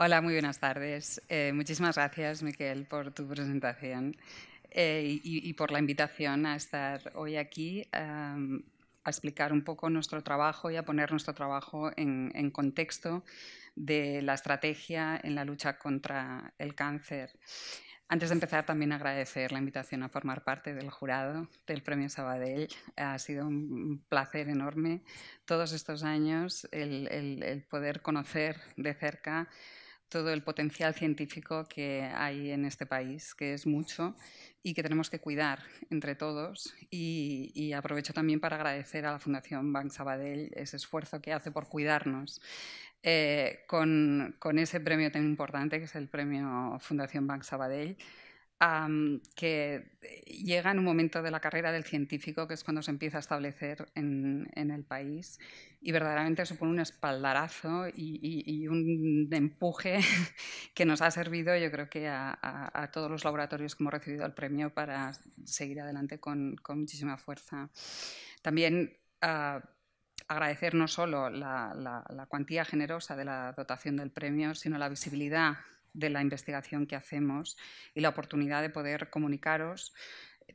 Hola, muy buenas tardes. Eh, muchísimas gracias, Miquel, por tu presentación eh, y, por la invitación a estar hoy aquí a explicar un poco nuestro trabajo y a poner nuestro trabajo en, contexto de la estrategia en la lucha contra el cáncer. Antes de empezar, también agradecer la invitación a formar parte del jurado del Premio Sabadell. Ha sido un placer enorme todos estos años el poder conocer de cerca todo el potencial científico que hay en este país, que es mucho y que tenemos que cuidar entre todos. Y, aprovecho también para agradecer a la Fundación Bank Sabadell ese esfuerzo que hace por cuidarnos eh, con, con, ese premio tan importante que es el premio Fundación Bank Sabadell que llega en un momento de la carrera del científico que es cuando se empieza a establecer en, el país y verdaderamente supone un espaldarazo y, un empuje que nos ha servido yo creo que a, todos los laboratorios que hemos recibido el premio para seguir adelante con, muchísima fuerza. También ah, agradecer no solo la, la, cuantía generosa de la dotación del premio, sino la visibilidad de la investigación que hacemos y la oportunidad de poder comunicaros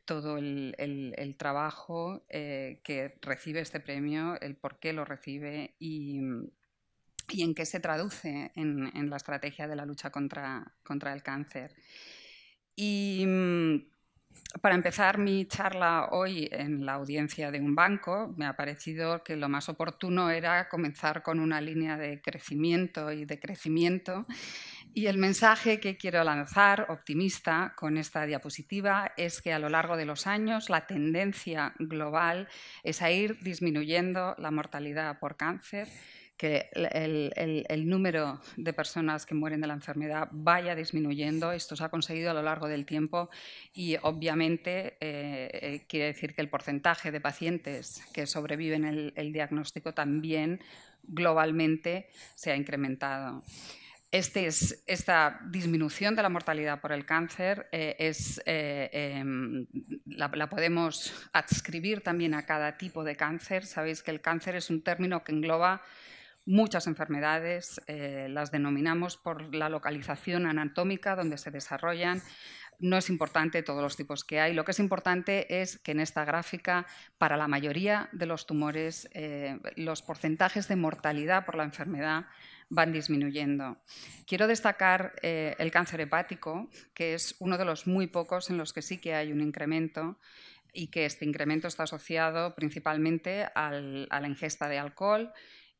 todo el, trabajo eh, que recibe este premio, el por qué lo recibe y, en qué se traduce en, la estrategia de la lucha contra, contra el cáncer. Y mm, para empezar mi charla hoy en la audiencia de un banco, me ha parecido que lo más oportuno era comenzar con una línea de crecimiento y de crecimiento. Y el mensaje que quiero lanzar, optimista, con esta diapositiva es que a lo largo de los años la tendencia global es a ir disminuyendo la mortalidad por cáncer que el, número de personas que mueren de la enfermedad vaya disminuyendo. Esto se ha conseguido a lo largo del tiempo y obviamente eh, eh, quiere decir que el porcentaje de pacientes que sobreviven el, diagnóstico también globalmente se ha incrementado. Este esta disminución de la mortalidad por el cáncer eh, es, em, la, la, podemos adscribir también a cada tipo de cáncer. Sabéis que el cáncer es un término que engloba Muchas enfermedades eh, las denominamos por la localización anatómica donde se desarrollan. No es importante todos los tipos que hay. Lo que es importante es que en esta gráfica, para la mayoría de los tumores, eh, los porcentajes de mortalidad por la enfermedad van disminuyendo. Quiero destacar eh, el cáncer hepático, que es uno de los muy pocos en los que sí que hay un incremento y que este incremento está asociado principalmente a la ingesta de alcohol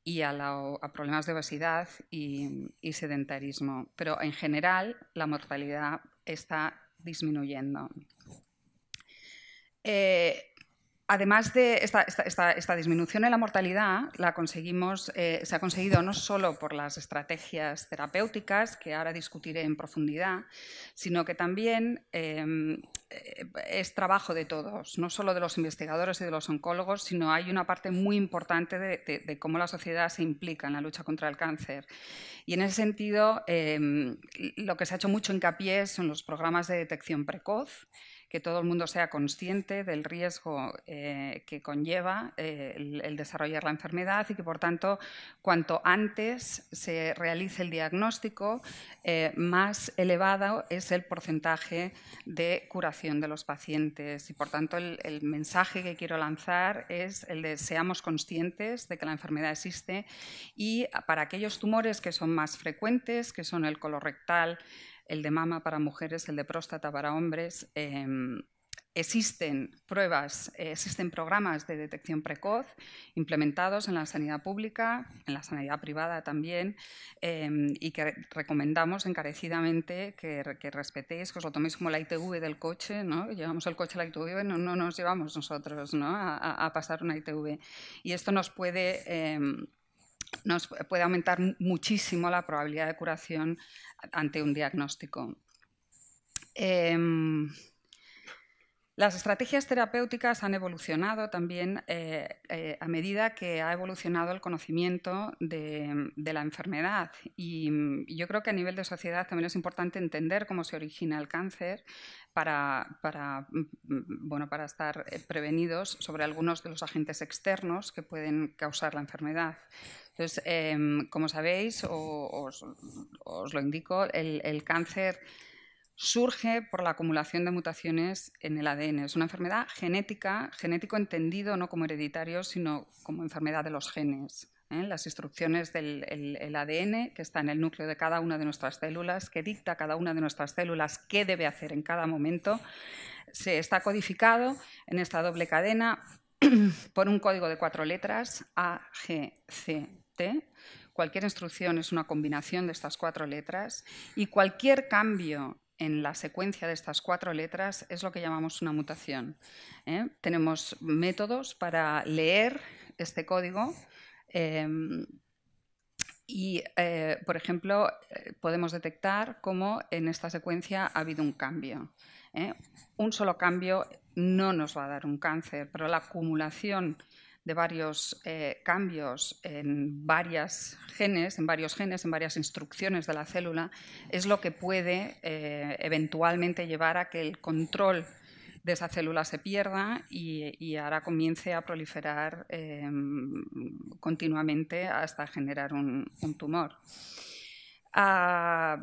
y a, problemas de obesidad y, sedentarismo. Pero en general la mortalidad está disminuyendo. Eh, Además de esta, disminución en la mortalidad, la conseguimos, eh, se ha conseguido no solo por las estrategias terapéuticas, que ahora discutiré en profundidad, sino que también em, eh, es trabajo de todos, no solo de los investigadores y de los oncólogos, sino hay una parte muy importante de, cómo la sociedad se implica en la lucha contra el cáncer. Y en ese sentido, em, lo que se ha hecho mucho hincapié son los programas de detección precoz que todo el mundo sea consciente del riesgo eh, que conlleva eh, el, desarrollar la enfermedad y que, por tanto, cuanto antes se realice el diagnóstico, eh, más elevado es el porcentaje de curación de los pacientes. Y, por tanto, el, mensaje que quiero lanzar es el de seamos conscientes de que la enfermedad existe y para aquellos tumores que son más frecuentes, que son el colorectal, el de mama para mujeres, el de próstata para hombres. Em, existen pruebas, eh, existen programas de detección precoz implementados en la sanidad pública, en la sanidad privada también, em, y que recomendamos encarecidamente que, que, respetéis, que os lo toméis como la ITV del coche, ¿no? Llevamos el coche a la ITV, no, no nos llevamos nosotros ¿no? a, pasar una ITV. Y esto nos puede... Em, nos puede aumentar muchísimo la probabilidad de curación ante un diagnóstico. Em, las estrategias terapéuticas han evolucionado también eh, eh, a medida que ha evolucionado el conocimiento de, la enfermedad. Y mm, yo creo que a nivel de sociedad también es importante entender cómo se origina el cáncer para mm, mm, estar eh, prevenidos sobre algunos de los agentes externos que pueden causar la enfermedad. Entonces, em, como sabéis, o, os, lo indico, el, cáncer surge por la acumulación de mutaciones en el ADN. Es una enfermedad genética, genético entendido no como hereditario, sino como enfermedad de los genes. ¿eh? Las instrucciones del ADN, que está en el núcleo de cada una de nuestras células, que dicta cada una de nuestras células qué debe hacer en cada momento, se está codificado en esta doble cadena por un código de cuatro letras, A, G, C, Cualquier instrucción es una combinación de estas cuatro letras y cualquier cambio en la secuencia de estas cuatro letras es lo que llamamos una mutación. ¿eh? Tenemos métodos para leer este código. Em, y, eh, por ejemplo, podemos detectar cómo en esta secuencia ha habido un cambio. ¿eh? Un solo cambio no nos va a dar un cáncer, pero la acumulación de varios eh, cambios en varias genes, en varios genes, en varias instrucciones de la célula, es lo que puede eh, eventualmente llevar a que el control de esa célula se pierda y, ahora comience a proliferar eh, continuamente hasta generar un, tumor. Ah,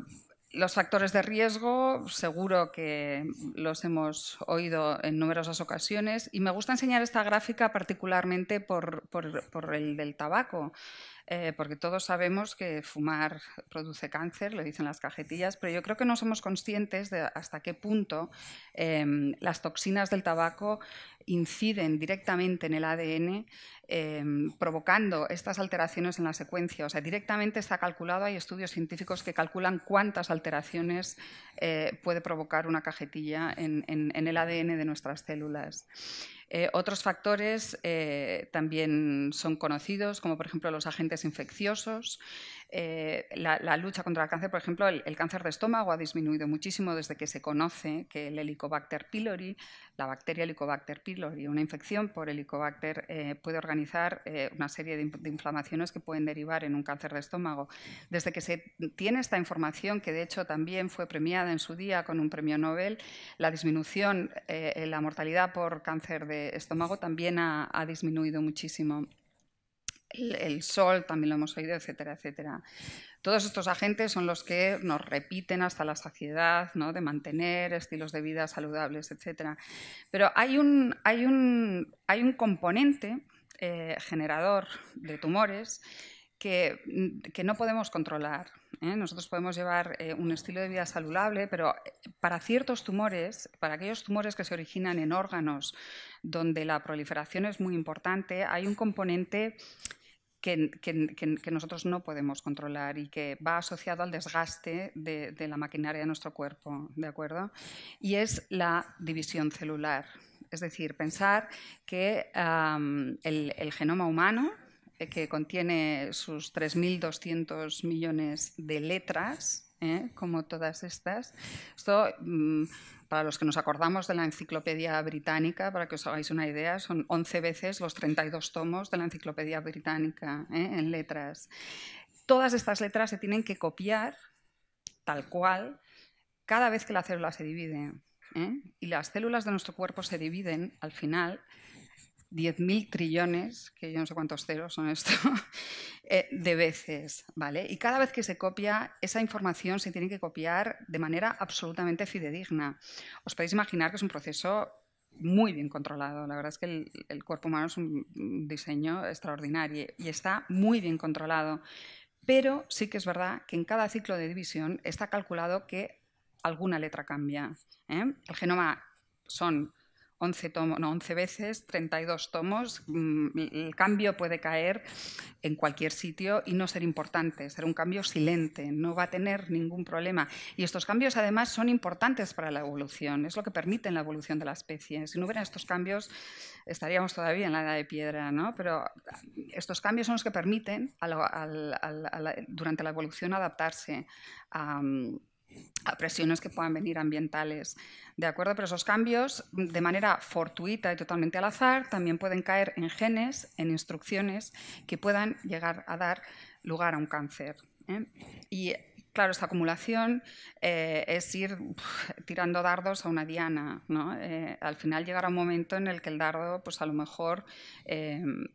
los factores de riesgo, seguro que los hemos oído en numerosas ocasiones y me gusta enseñar esta gráfica particularmente por, el del tabaco. Eh, porque todos sabemos que fumar produce cáncer, lo dicen las cajetillas, pero yo creo que no somos conscientes de hasta qué punto em, las toxinas del tabaco inciden directamente en el ADN, em, provocando estas alteraciones en la secuencia. O sea, directamente está calculado, hay estudios científicos que calculan cuántas alteraciones eh, puede provocar una cajetilla en, el ADN de nuestras células. Eh, otros factores eh, también son conocidos, como por ejemplo los agentes infecciosos, eh, la, lucha contra el cáncer, por ejemplo, el, cáncer de estómago ha disminuido muchísimo desde que se conoce que el Helicobacter pylori, la bacteria Helicobacter pylori, una infección por Helicobacter eh, puede organizar eh, una serie de, inflamaciones que pueden derivar en un cáncer de estómago. Desde que se tiene esta información, que de hecho también fue premiada en su día con un premio Nobel, la disminución, en la mortalidad por cáncer de estómago también ha, ha disminuido muchísimo el, sol también lo hemos oído, etcétera, etcétera. Todos estos agentes son los que nos repiten hasta la saciedad, ¿no? De mantener estilos de vida saludables, etcétera. Pero hay un, hay un, hay un componente eh, generador de tumores que, no podemos controlar. ¿eh? Nosotros podemos llevar eh, un estilo de vida saludable, pero para ciertos tumores, para aquellos tumores que se originan en órganos donde la proliferación es muy importante, hay un componente que, nosotros no podemos controlar y que va asociado al desgaste de, la maquinaria de nuestro cuerpo, ¿de acuerdo? Y es la división celular. Es decir, pensar que el genoma humano eh, que contiene sus 3.200 millones de letras, ¿eh? como todas estas. Esto, mm, para los que nos acordamos de la Enciclopedia Británica, para que os hagáis una idea, son 11 veces los 32 tomos de la Enciclopedia Británica ¿eh? en letras. Todas estas letras se tienen que copiar tal cual cada vez que la célula se divide. ¿eh? Y las células de nuestro cuerpo se dividen al final 10.000 trillones, que yo no sé cuántos ceros son esto, eh, de veces, ¿vale? Y cada vez que se copia, esa información se tiene que copiar de manera absolutamente fidedigna. Os podéis imaginar que es un proceso muy bien controlado. La verdad es que el, cuerpo humano es un diseño extraordinario y está muy bien controlado. Pero sí que es verdad que en cada ciclo de división está calculado que alguna letra cambia. ¿eh? El genoma son 11, no, 11 veces, 32 tomos. Mm, el cambio puede caer en cualquier sitio y no ser importante, ser un cambio silente, no va a tener ningún problema. Y estos cambios además son importantes para la evolución, es lo que permite la evolución de la especie. Si no hubieran estos cambios, estaríamos todavía en la edad de piedra, ¿no? Pero ah, estos cambios son los que permiten durante la evolución adaptarse a mm, a presiones que puedan venir ambientales. ¿De acuerdo? Pero esos cambios, de manera fortuita y totalmente al azar, también pueden caer en genes, en instrucciones que puedan llegar a dar lugar a un cáncer. ¿eh? Claro, esta acumulación eh, es ir tirando dardos a una diana. Eh, al final llegará un momento en el que el dardo, pues a lo mejor em,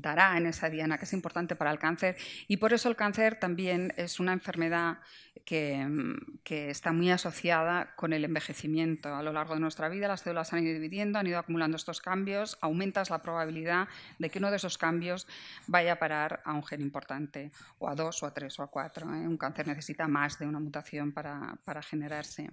dará en esa diana, que es importante para el cáncer. Y por eso el cáncer también es una enfermedad que, em, está muy asociada con el envejecimiento. A lo largo de nuestra vida las células han ido dividiendo, han ido acumulando estos cambios, aumentas la probabilidad de que uno de esos cambios vaya a parar a un gen importante, o a dos, o a tres, o a cuatro. ¿eh? Un cáncer necesita necesita más de una mutación para, para generarse.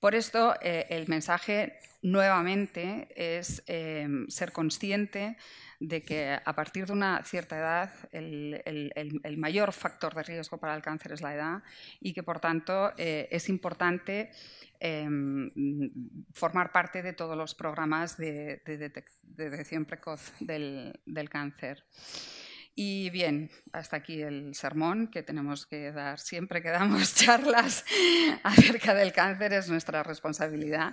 Por esto, eh, el mensaje nuevamente es em, ser consciente de que a partir de una cierta edad el, mayor factor de riesgo para el cáncer es la edad y que por tanto eh, es importante em, formar parte de todos los programas de, detección precoz del, del cáncer. Y bien, hasta aquí el sermón que tenemos que dar siempre que damos charlas acerca del cáncer, es nuestra responsabilidad.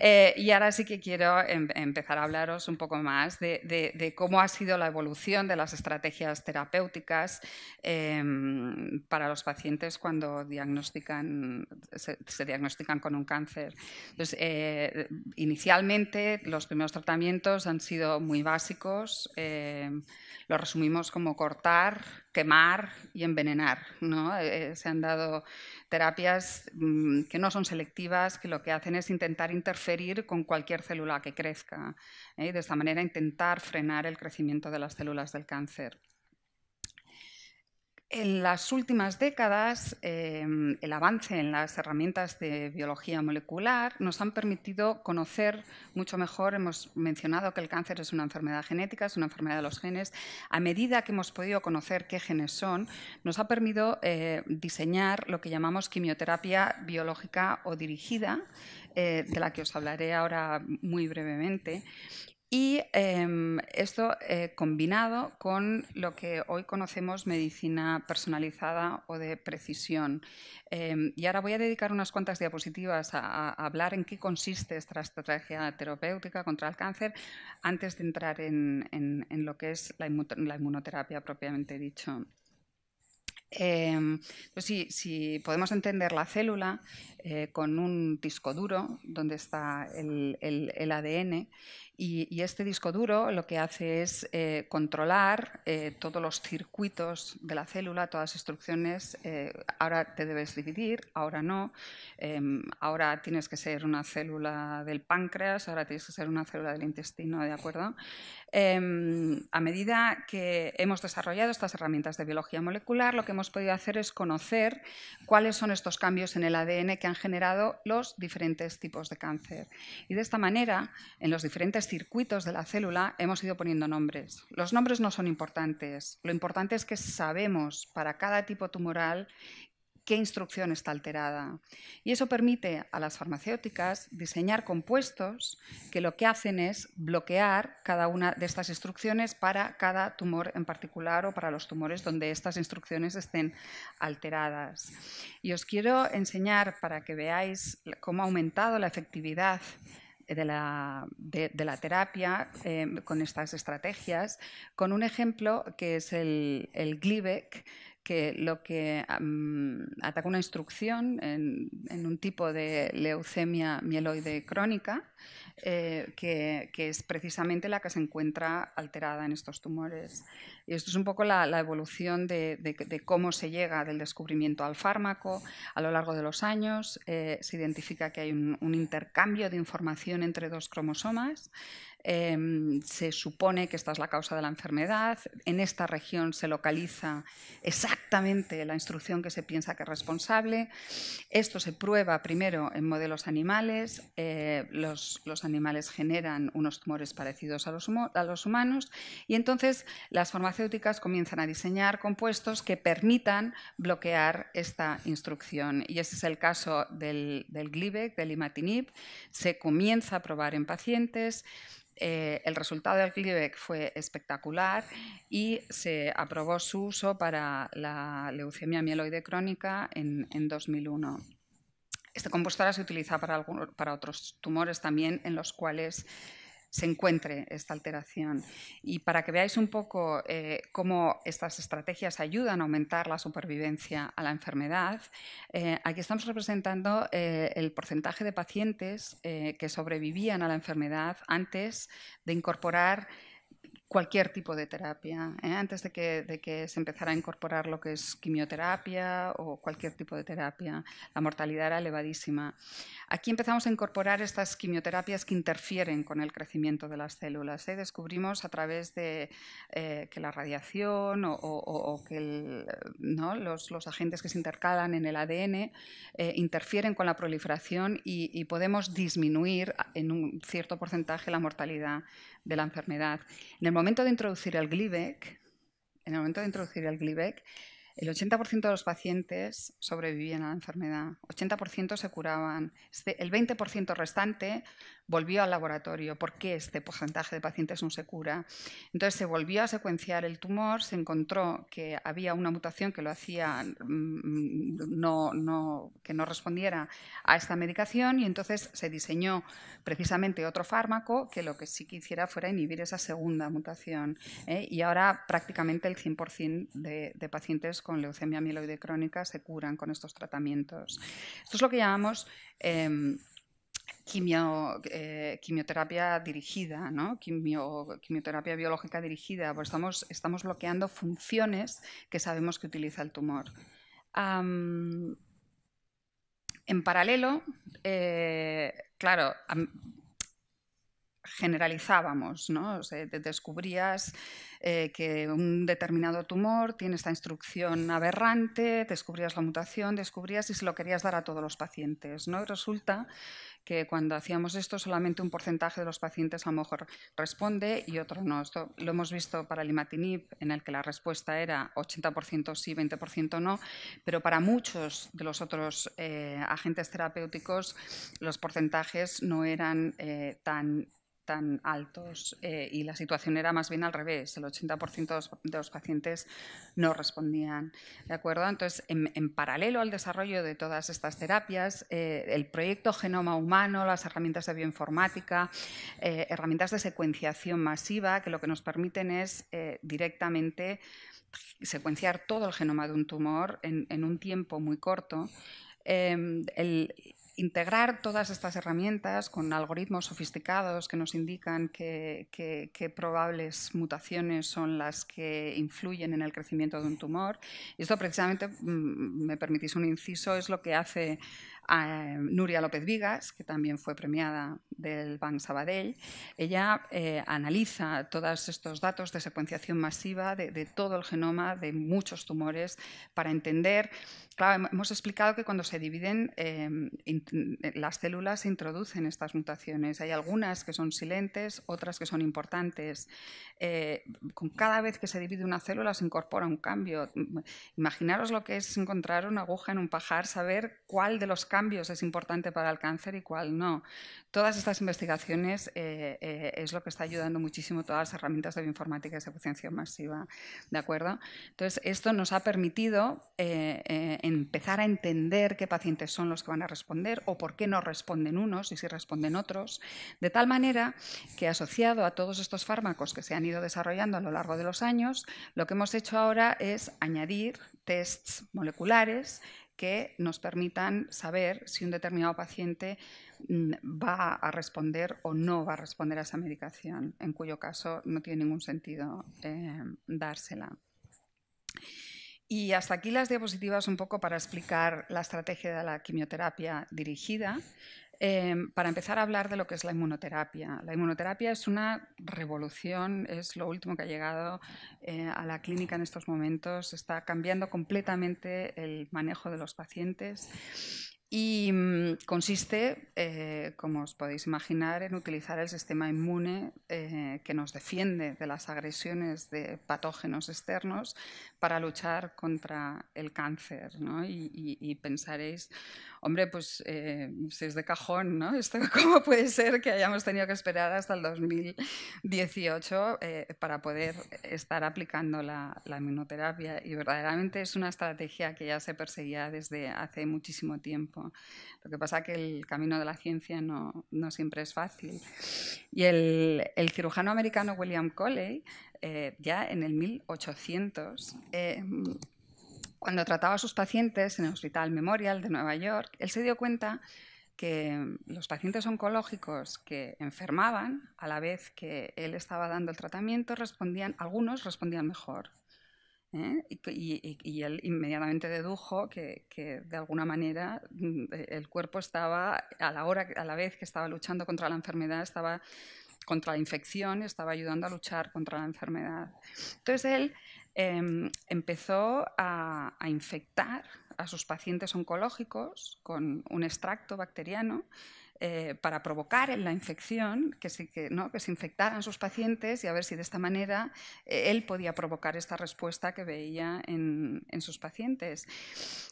Eh, y ahora sí que quiero em, empezar a hablaros un poco más de, cómo ha sido la evolución de las estrategias terapéuticas em, para los pacientes cuando diagnostican, se, diagnostican con un cáncer. Entonces, eh, inicialmente los primeros tratamientos han sido muy básicos, eh, Lo resumimos como cortar, quemar y envenenar. Eh, eh, se han dado terapias mm, que no son selectivas, que lo que hacen es intentar interferir con cualquier célula que crezca ¿eh? y de esta manera intentar frenar el crecimiento de las células del cáncer. En las últimas décadas, em, el avance en las herramientas de biología molecular nos han permitido conocer mucho mejor, hemos mencionado que el cáncer es una enfermedad genética, es una enfermedad de los genes, a medida que hemos podido conocer qué genes son, nos ha permitido eh, diseñar lo que llamamos quimioterapia biológica o dirigida, eh, de la que os hablaré ahora muy brevemente, y em, esto eh, combinado con lo que hoy conocemos medicina personalizada o de precisión. Em, y ahora voy a dedicar unas cuantas diapositivas a, hablar en qué consiste esta estrategia terapéutica contra el cáncer antes de entrar en, lo que es la, inmunoterapia propiamente dicho. Em, pues si, podemos entender la célula, eh, con un disco duro donde está el, ADN y, este disco duro lo que hace es eh, controlar eh, todos los circuitos de la célula, todas las instrucciones, ahora te debes dividir, ahora no, em, ahora tienes que ser una célula del páncreas, ahora tienes que ser una célula del intestino, ¿de acuerdo? Em, a medida que hemos desarrollado estas herramientas de biología molecular, lo que hemos podido hacer es conocer cuáles son estos cambios en el ADN que han generado los diferentes tipos de cáncer. Y de esta manera, en los diferentes circuitos de la célula hemos ido poniendo nombres. Los nombres no son importantes. Lo importante es que sabemos para cada tipo tumoral qué instrucción está alterada. Y eso permite a las farmacéuticas diseñar compuestos que lo que hacen es bloquear cada una de estas instrucciones para cada tumor en particular o para los tumores donde estas instrucciones estén alteradas. Y os quiero enseñar para que veáis cómo ha aumentado la efectividad de la, de, la, terapia eh, con estas estrategias, con un ejemplo que es el, el que lo que ataca una instrucción en, un tipo de leucemia mieloide crónica, eh, que, que, es precisamente la que se encuentra alterada en estos tumores. Y esto es un poco la, evolución de, de, cómo se llega del descubrimiento al fármaco. A lo largo de los años eh, se identifica que hay un, un intercambio de información entre dos cromosomas. Em, se supone que esta es la causa de la enfermedad. En esta región se localiza exactamente la instrucción que se piensa que es responsable. Esto se prueba primero en modelos animales. Eh, los, animales generan unos tumores parecidos a los, humanos y entonces las farmacéuticas comienzan a diseñar compuestos que permitan bloquear esta instrucción. Y ese es el caso del, del Glibec, del imatinib. Se comienza a probar en pacientes eh, el resultado del Clivec fue espectacular y se aprobó su uso para la leucemia mieloide crónica en, 2001. Este compuesto ahora se utiliza para, para otros tumores también en los cuales se encuentre esta alteración. Y para que veáis un poco eh, cómo estas estrategias ayudan a aumentar la supervivencia a la enfermedad, eh, aquí estamos representando eh, el porcentaje de pacientes que sobrevivían a la enfermedad antes de incorporar cualquier tipo de terapia, ¿eh? antes de que, de que, se empezara a incorporar lo que es quimioterapia o cualquier tipo de terapia. La mortalidad era elevadísima. Aquí empezamos a incorporar estas quimioterapias que interfieren con el crecimiento de las células. ¿eh? Descubrimos a través de eh, que la radiación o, que los, agentes que se intercalan en el ADN interfieren con la proliferación y, y podemos disminuir en un cierto porcentaje la mortalidad de la enfermedad de introducir en el momento de introducir el Glibec el 80% de los pacientes sobrevivían a la enfermedad, 80% se curaban, el 20% restante volvió al laboratorio, ¿por qué este porcentaje de pacientes no se cura? Entonces se volvió a secuenciar el tumor, se encontró que había una mutación que lo hacía mm, no, que no respondiera a esta medicación y entonces se diseñó precisamente otro fármaco que lo que sí que hiciera fuera inhibir esa segunda mutación. ¿eh? Y ahora prácticamente el 100% de, pacientes con leucemia mieloide crónica se curan con estos tratamientos. Esto es lo que llamamos em, eh, quimioterapia dirigida, quimioterapia biológica dirigida, pues estamos, bloqueando funciones que sabemos que utiliza el tumor. en paralelo, eh, claro, generalizábamos, ¿no? descubrías eh, que un determinado tumor tiene esta instrucción aberrante, descubrías la mutación, descubrías y se lo querías dar a todos los pacientes, ¿no? resulta que cuando hacíamos esto solamente un porcentaje de los pacientes a lo mejor responde y otro no. Esto lo hemos visto para el imatinib, en el que la respuesta era 80% sí, 20% no, pero para muchos de los otros eh, agentes terapéuticos los porcentajes no eran eh, tan tan altos eh, y la situación era más bien al revés, el 80% de los, pacientes no respondían. ¿De acuerdo? Entonces, en, paralelo al desarrollo de todas estas terapias, eh, el proyecto Genoma Humano, las herramientas de bioinformática, eh, herramientas de secuenciación masiva, que lo que nos permiten es directamente secuenciar todo el genoma de un tumor en, un tiempo muy corto. Em, integrar todas estas herramientas con algoritmos sofisticados que nos indican qué probables mutaciones son las que influyen en el crecimiento de un tumor. Y esto precisamente, mm, me permitís un inciso, es lo que hace a em, Nuria López Vigas, que también fue premiada del Ban Sabadell, ella eh, analiza todos estos datos de secuenciación masiva de, todo el genoma de muchos tumores para entender, claro, hemos explicado que cuando se dividen em, las células se introducen estas mutaciones. Hay algunas que son silentes, otras que son importantes. Eh, con cada vez que se divide una célula se incorpora un cambio. Imaginaros lo que es encontrar una aguja en un pajar, saber cuál de los cambios es importante para el cáncer y cuál no. Todas estas investigaciones eh, eh, es lo que está ayudando muchísimo todas las herramientas de bioinformática y secuenciación masiva, ¿de acuerdo? Entonces, esto nos ha permitido eh, empezar a entender qué pacientes son los que van a responder o por qué no responden unos y si responden otros, de tal manera que asociado a todos estos fármacos que se han ido desarrollando a lo largo de los años, lo que hemos hecho ahora es añadir tests moleculares que nos permitan saber si un determinado paciente mm, va a responder o no va a responder a esa medicación, en cuyo caso no tiene ningún sentido eh, dársela. Y hasta aquí las diapositivas un poco para explicar la estrategia de la quimioterapia dirigida. Em, para empezar a hablar de lo que es la inmunoterapia. La inmunoterapia es una revolución, es lo último que ha llegado eh, a la clínica en estos momentos, está cambiando completamente el manejo de los pacientes. Y mm, consiste, eh, como os podéis imaginar, en utilizar el sistema inmune eh, que nos defiende de las agresiones de patógenos externos para luchar contra el cáncer. Y, y pensaréis, hombre, pues eh, si es de cajón, ¿no? ¿Cómo puede ser que hayamos tenido que esperar hasta el 2018 eh, para poder estar aplicando la, la inmunoterapia? Y verdaderamente es una estrategia que ya se perseguía desde hace muchísimo tiempo. Lo que pasa que el camino de la ciencia no, no siempre es fácil. Y el, el cirujano americano William Coley, eh, ya en el 1800, cuando trataba a sus pacientes en el Hospital Memorial de Nueva York, él se dio cuenta que mm, los pacientes oncológicos que enfermaban, a la vez que él estaba dando el tratamiento, respondían, algunos respondían mejor. ¿eh? Y, él inmediatamente dedujo que, que, de alguna manera mm, e, el cuerpo estaba, a la, hora, a la vez que estaba luchando contra la enfermedad, estaba contra la infección, estaba ayudando a luchar contra la enfermedad. Entonces él Em, empezó a, infectar a sus pacientes oncológicos con un extracto bacteriano eh, para provocar en la infección que se, que, que se infectaran sus pacientes y a ver si de esta manera eh, él podía provocar esta respuesta que veía en, sus pacientes.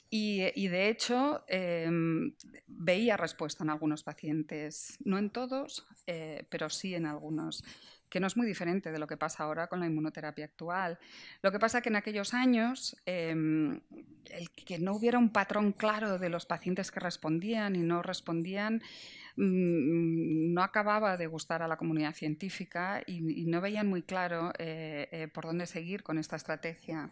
Y, y de hecho em, veía respuesta en algunos pacientes, no en todos, eh, pero sí en algunos que no es muy diferente de lo que pasa ahora con la inmunoterapia actual. Lo que pasa es que en aquellos años em, el que no hubiera un patrón claro de los pacientes que respondían y no respondían Mm, no acababa de gustar a la comunidad científica y, no veían muy claro eh, eh, por dónde seguir con esta estrategia.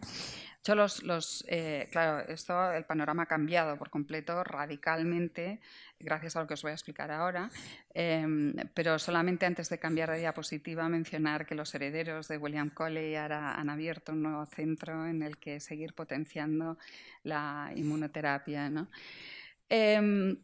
los, eh, claro, esto, el panorama ha cambiado por completo, radicalmente, gracias a lo que os voy a explicar ahora, em, pero solamente antes de cambiar de diapositiva mencionar que los herederos de William Coley ahora han abierto un nuevo centro en el que seguir potenciando la inmunoterapia. ¿no? Em,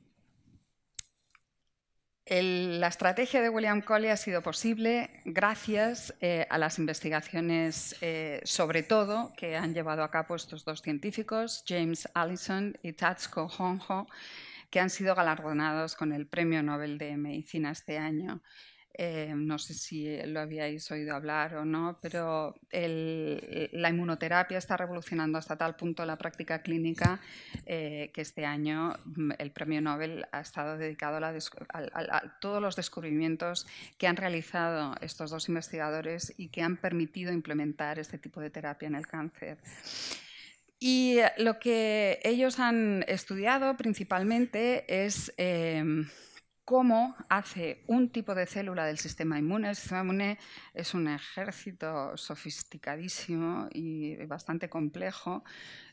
la estrategia de William Coley ha sido posible gracias eh, a las investigaciones, eh, sobre todo, que han llevado a cabo estos dos científicos, James Allison y Tatsuko Honjo, que han sido galardonados con el Premio Nobel de Medicina este año. Eh, no sé si lo habíais oído hablar o no, pero eh, la inmunoterapia está revolucionando hasta tal punto la práctica clínica eh, que este año mm, el premio Nobel ha estado dedicado a, todos los descubrimientos que han realizado estos dos investigadores y que han permitido implementar este tipo de terapia en el cáncer. Y lo que ellos han estudiado principalmente es... Em, cómo hace un tipo de célula del sistema inmune. El sistema inmune es un ejército sofisticadísimo y bastante complejo.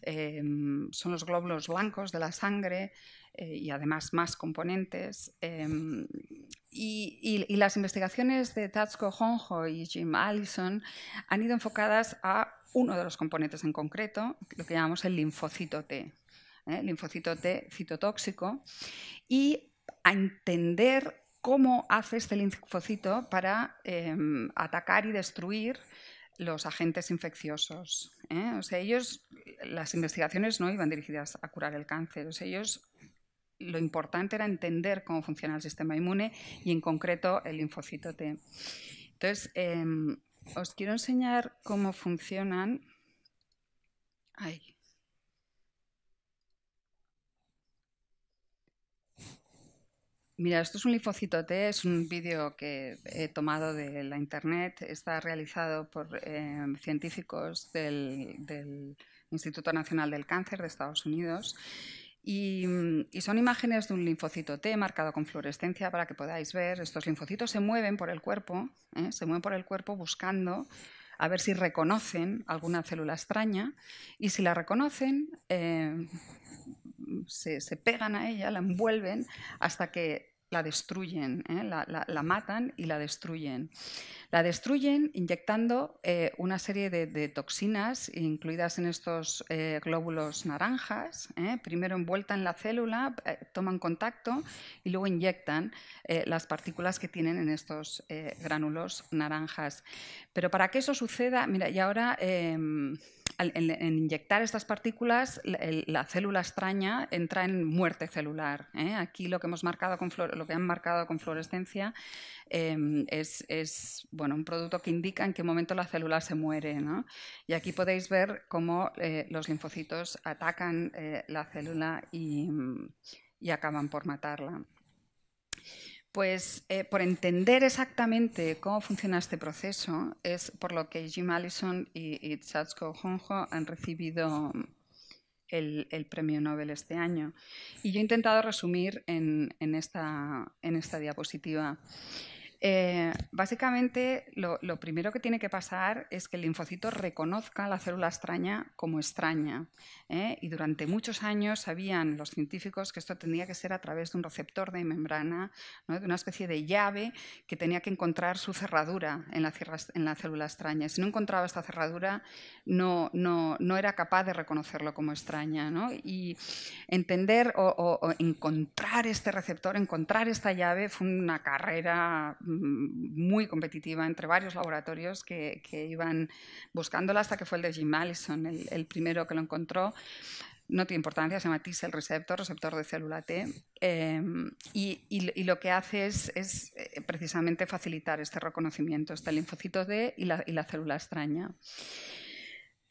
Em, son los glóbulos blancos de la sangre eh, y además más componentes. Em, y, las investigaciones de Tatsuko Honjo y Jim Allison han ido enfocadas a uno de los componentes en concreto, lo que llamamos el linfocito T. ¿eh? linfocito T citotóxico y a entender cómo hace este linfocito para em, atacar y destruir los agentes infecciosos. ¿eh? O sea, ellos, las investigaciones no iban dirigidas a curar el cáncer. O ellos, lo importante era entender cómo funciona el sistema inmune y en concreto el linfocito T. Entonces, em, os quiero enseñar cómo funcionan. Mira, esto es un linfocito T, es un vídeo que he tomado de la internet. Está realizado por em, científicos del, Instituto Nacional del Cáncer de Estados Unidos. Y, mm, son imágenes de un linfocito T marcado con fluorescencia para que podáis ver. Estos linfocitos se mueven por el cuerpo, ¿eh? se mueven por el cuerpo buscando a ver si reconocen alguna célula extraña y si la reconocen, em, se, pegan a ella, la envuelven hasta que la destruyen, ¿eh? la, matan y la destruyen. La destruyen inyectando eh, una serie de, toxinas incluidas en estos eh, glóbulos naranjas, primero envuelta en la célula, toman contacto y luego inyectan las partículas que tienen en estos gránulos naranjas. Pero para que eso suceda, mira, y ahora... Em, en, inyectar estas partículas, la, célula extraña entra en muerte celular. ¿eh? Aquí lo que hemos marcado con lo que han marcado con fluorescencia em, es, bueno, un producto que indica en qué momento la célula se muere. Y aquí podéis ver cómo eh, los linfocitos atacan eh, la célula y acaban por matarla. Pues eh, por entender exactamente cómo funciona este proceso, es por lo que Jim Allison y, y Honjo han recibido mm, el, premio Nobel este año. Y yo he intentado resumir en, esta, en esta diapositiva. Eh, básicamente, lo, primero que tiene que pasar es que el linfocito reconozca la célula extraña como extraña. ¿eh? Y durante muchos años sabían los científicos que esto tenía que ser a través de un receptor de membrana, de una especie de llave que tenía que encontrar su cerradura en la, célula extraña. Si no encontraba esta cerradura, no, era capaz de reconocerlo como extraña. Y entender o encontrar este receptor, encontrar esta llave, fue una carrera muy competitiva entre varios laboratorios que, iban buscándola hasta que fue el de Jim Allison, el, primero que lo encontró no tiene importancia, se llama el receptor, receptor de célula T, em, y, lo que hace es, es, eh, precisamente facilitar este reconocimiento, está el linfocito D y la, y la célula extraña.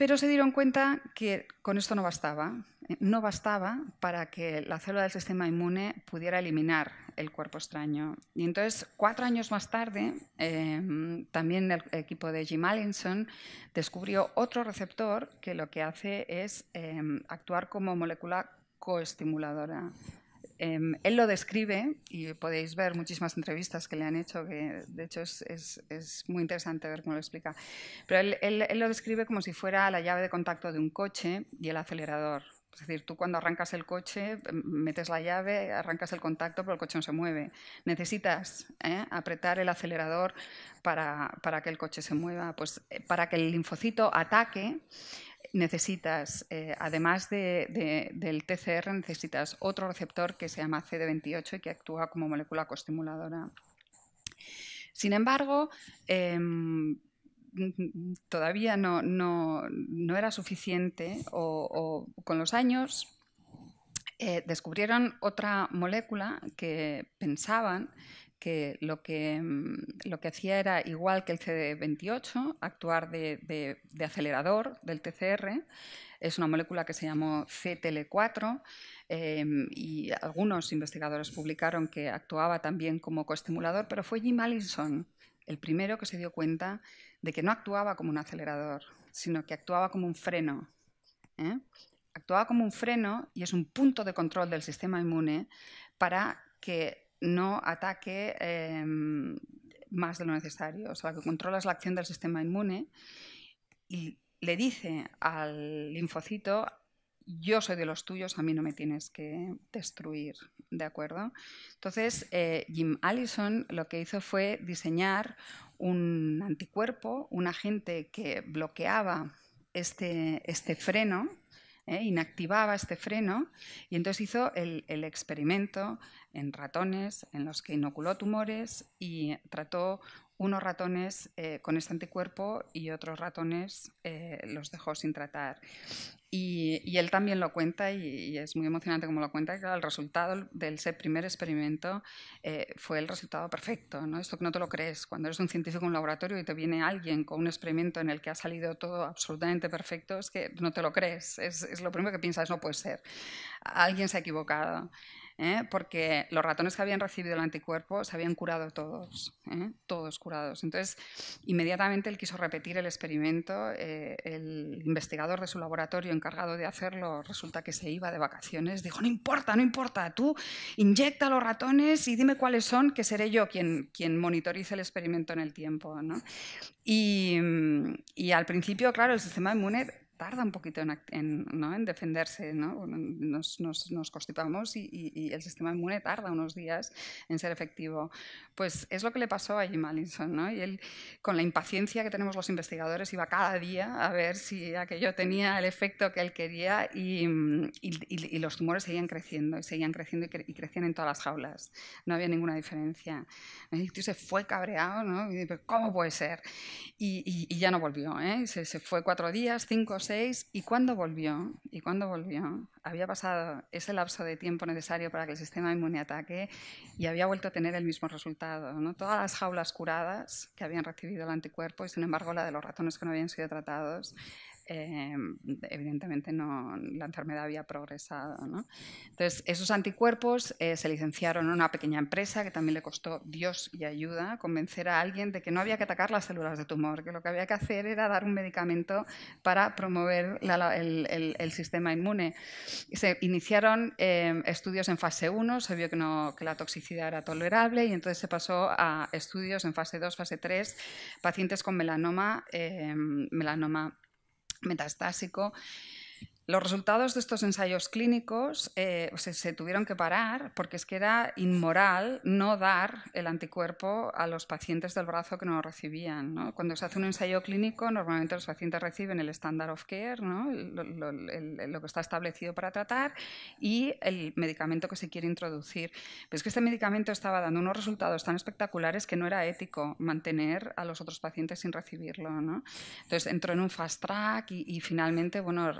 Pero se dieron cuenta que con esto no bastaba. Eh, no bastaba para que la célula del sistema inmune pudiera eliminar el cuerpo extraño. Y entonces, cuatro años más tarde, em, también el equipo de Jim Allinson descubrió otro receptor que lo que hace es em, actuar como molécula coestimuladora. Em, él lo describe y podéis ver muchísimas entrevistas que le han hecho, que de hecho es, muy interesante ver cómo lo explica. Pero él, lo describe como si fuera la llave de contacto de un coche y el acelerador. Es decir, tú cuando arrancas el coche, em, metes la llave, arrancas el contacto, pero el coche no se mueve. Necesitas ¿eh? apretar el acelerador para, para, que el coche se mueva. Pues eh, para que el linfocito ataque, necesitas, eh, además del TCR, necesitas otro receptor que se llama CD28 y que actúa como molécula costimuladora. Sin embargo, em, todavía no, era suficiente o, con los años eh, descubrieron otra molécula que pensaban que lo que, mm, lo que hacía era, igual que el CD28, actuar de, acelerador del TCR. Es una molécula que se llamó CTL4 eh, y algunos investigadores publicaron que actuaba también como coestimulador, pero fue Jim Allison el primero que se dio cuenta de que no actuaba como un acelerador, sino que actuaba como un freno. ¿eh? Actuaba como un freno y es un punto de control del sistema inmune para que no ataque em, más de lo necesario. O sea, que controlas la acción del sistema inmune y le dice al linfocito, yo soy de los tuyos, a mí no me tienes que destruir, ¿de acuerdo? Entonces, eh, Jim Allison lo que hizo fue diseñar un anticuerpo, un agente que bloqueaba este, este freno ¿eh? inactivaba este freno y entonces hizo el, el, experimento en ratones en los que inoculó tumores y trató unos ratones eh, con este anticuerpo y otros ratones eh, los dejó sin tratar. Y, él también lo cuenta y, es muy emocionante como lo cuenta, que el resultado del ese primer experimento eh, fue el resultado perfecto. ¿no? Esto que no te lo crees, cuando eres un científico en un laboratorio y te viene alguien con un experimento en el que ha salido todo absolutamente perfecto, es que no te lo crees, es, es lo primero que piensas, no puede ser, alguien se ha equivocado. ¿eh? porque los ratones que habían recibido el anticuerpo se habían curado todos, ¿eh? todos curados. Entonces, inmediatamente él quiso repetir el experimento, eh, el investigador de su laboratorio encargado de hacerlo resulta que se iba de vacaciones, dijo, no importa, no importa, tú inyecta los ratones y dime cuáles son, que seré yo quien, quien monitorice el experimento en el tiempo. Y, y al principio, claro, el sistema inmune tarda un poquito en, ¿no? en defenderse, ¿no? nos, nos, nos, constipamos y, el sistema inmune tarda unos días en ser efectivo. Pues es lo que le pasó a Jim Allison, ¿no? y él con la impaciencia que tenemos los investigadores iba cada día a ver si aquello tenía el efecto que él quería y, los tumores seguían creciendo y seguían creciendo y, crecían en todas las jaulas, no había ninguna diferencia. El se fue cabreado, ¿no? ¿cómo puede ser? Y, ya no volvió, ¿eh? se, se fue cuatro días, cinco, seis y cuando volvió, y cuando volvió, había pasado ese lapso de tiempo necesario para que el sistema inmune ataque y había vuelto a tener el mismo resultado. ¿no? Todas las jaulas curadas que habían recibido el anticuerpo y sin embargo la de los ratones que no habían sido tratados eh, evidentemente no, la enfermedad había progresado. Entonces, esos anticuerpos eh, se licenciaron en una pequeña empresa que también le costó Dios y ayuda convencer a alguien de que no había que atacar las células de tumor, que lo que había que hacer era dar un medicamento para promover el, sistema inmune. Se iniciaron eh, estudios en fase 1, se vio que, no, que la toxicidad era tolerable y entonces se pasó a estudios en fase 2, fase 3, pacientes con melanoma, melanoma metastásico los resultados de estos ensayos clínicos eh, se, tuvieron que parar porque es que era inmoral no dar el anticuerpo a los pacientes del brazo que no lo recibían. Cuando se hace un ensayo clínico, normalmente los pacientes reciben el standard of care, ¿no? lo, que está establecido para tratar y el medicamento que se quiere introducir. Pero es que este medicamento estaba dando unos resultados tan espectaculares que no era ético mantener a los otros pacientes sin recibirlo. Entonces entró en un fast track y, finalmente, bueno,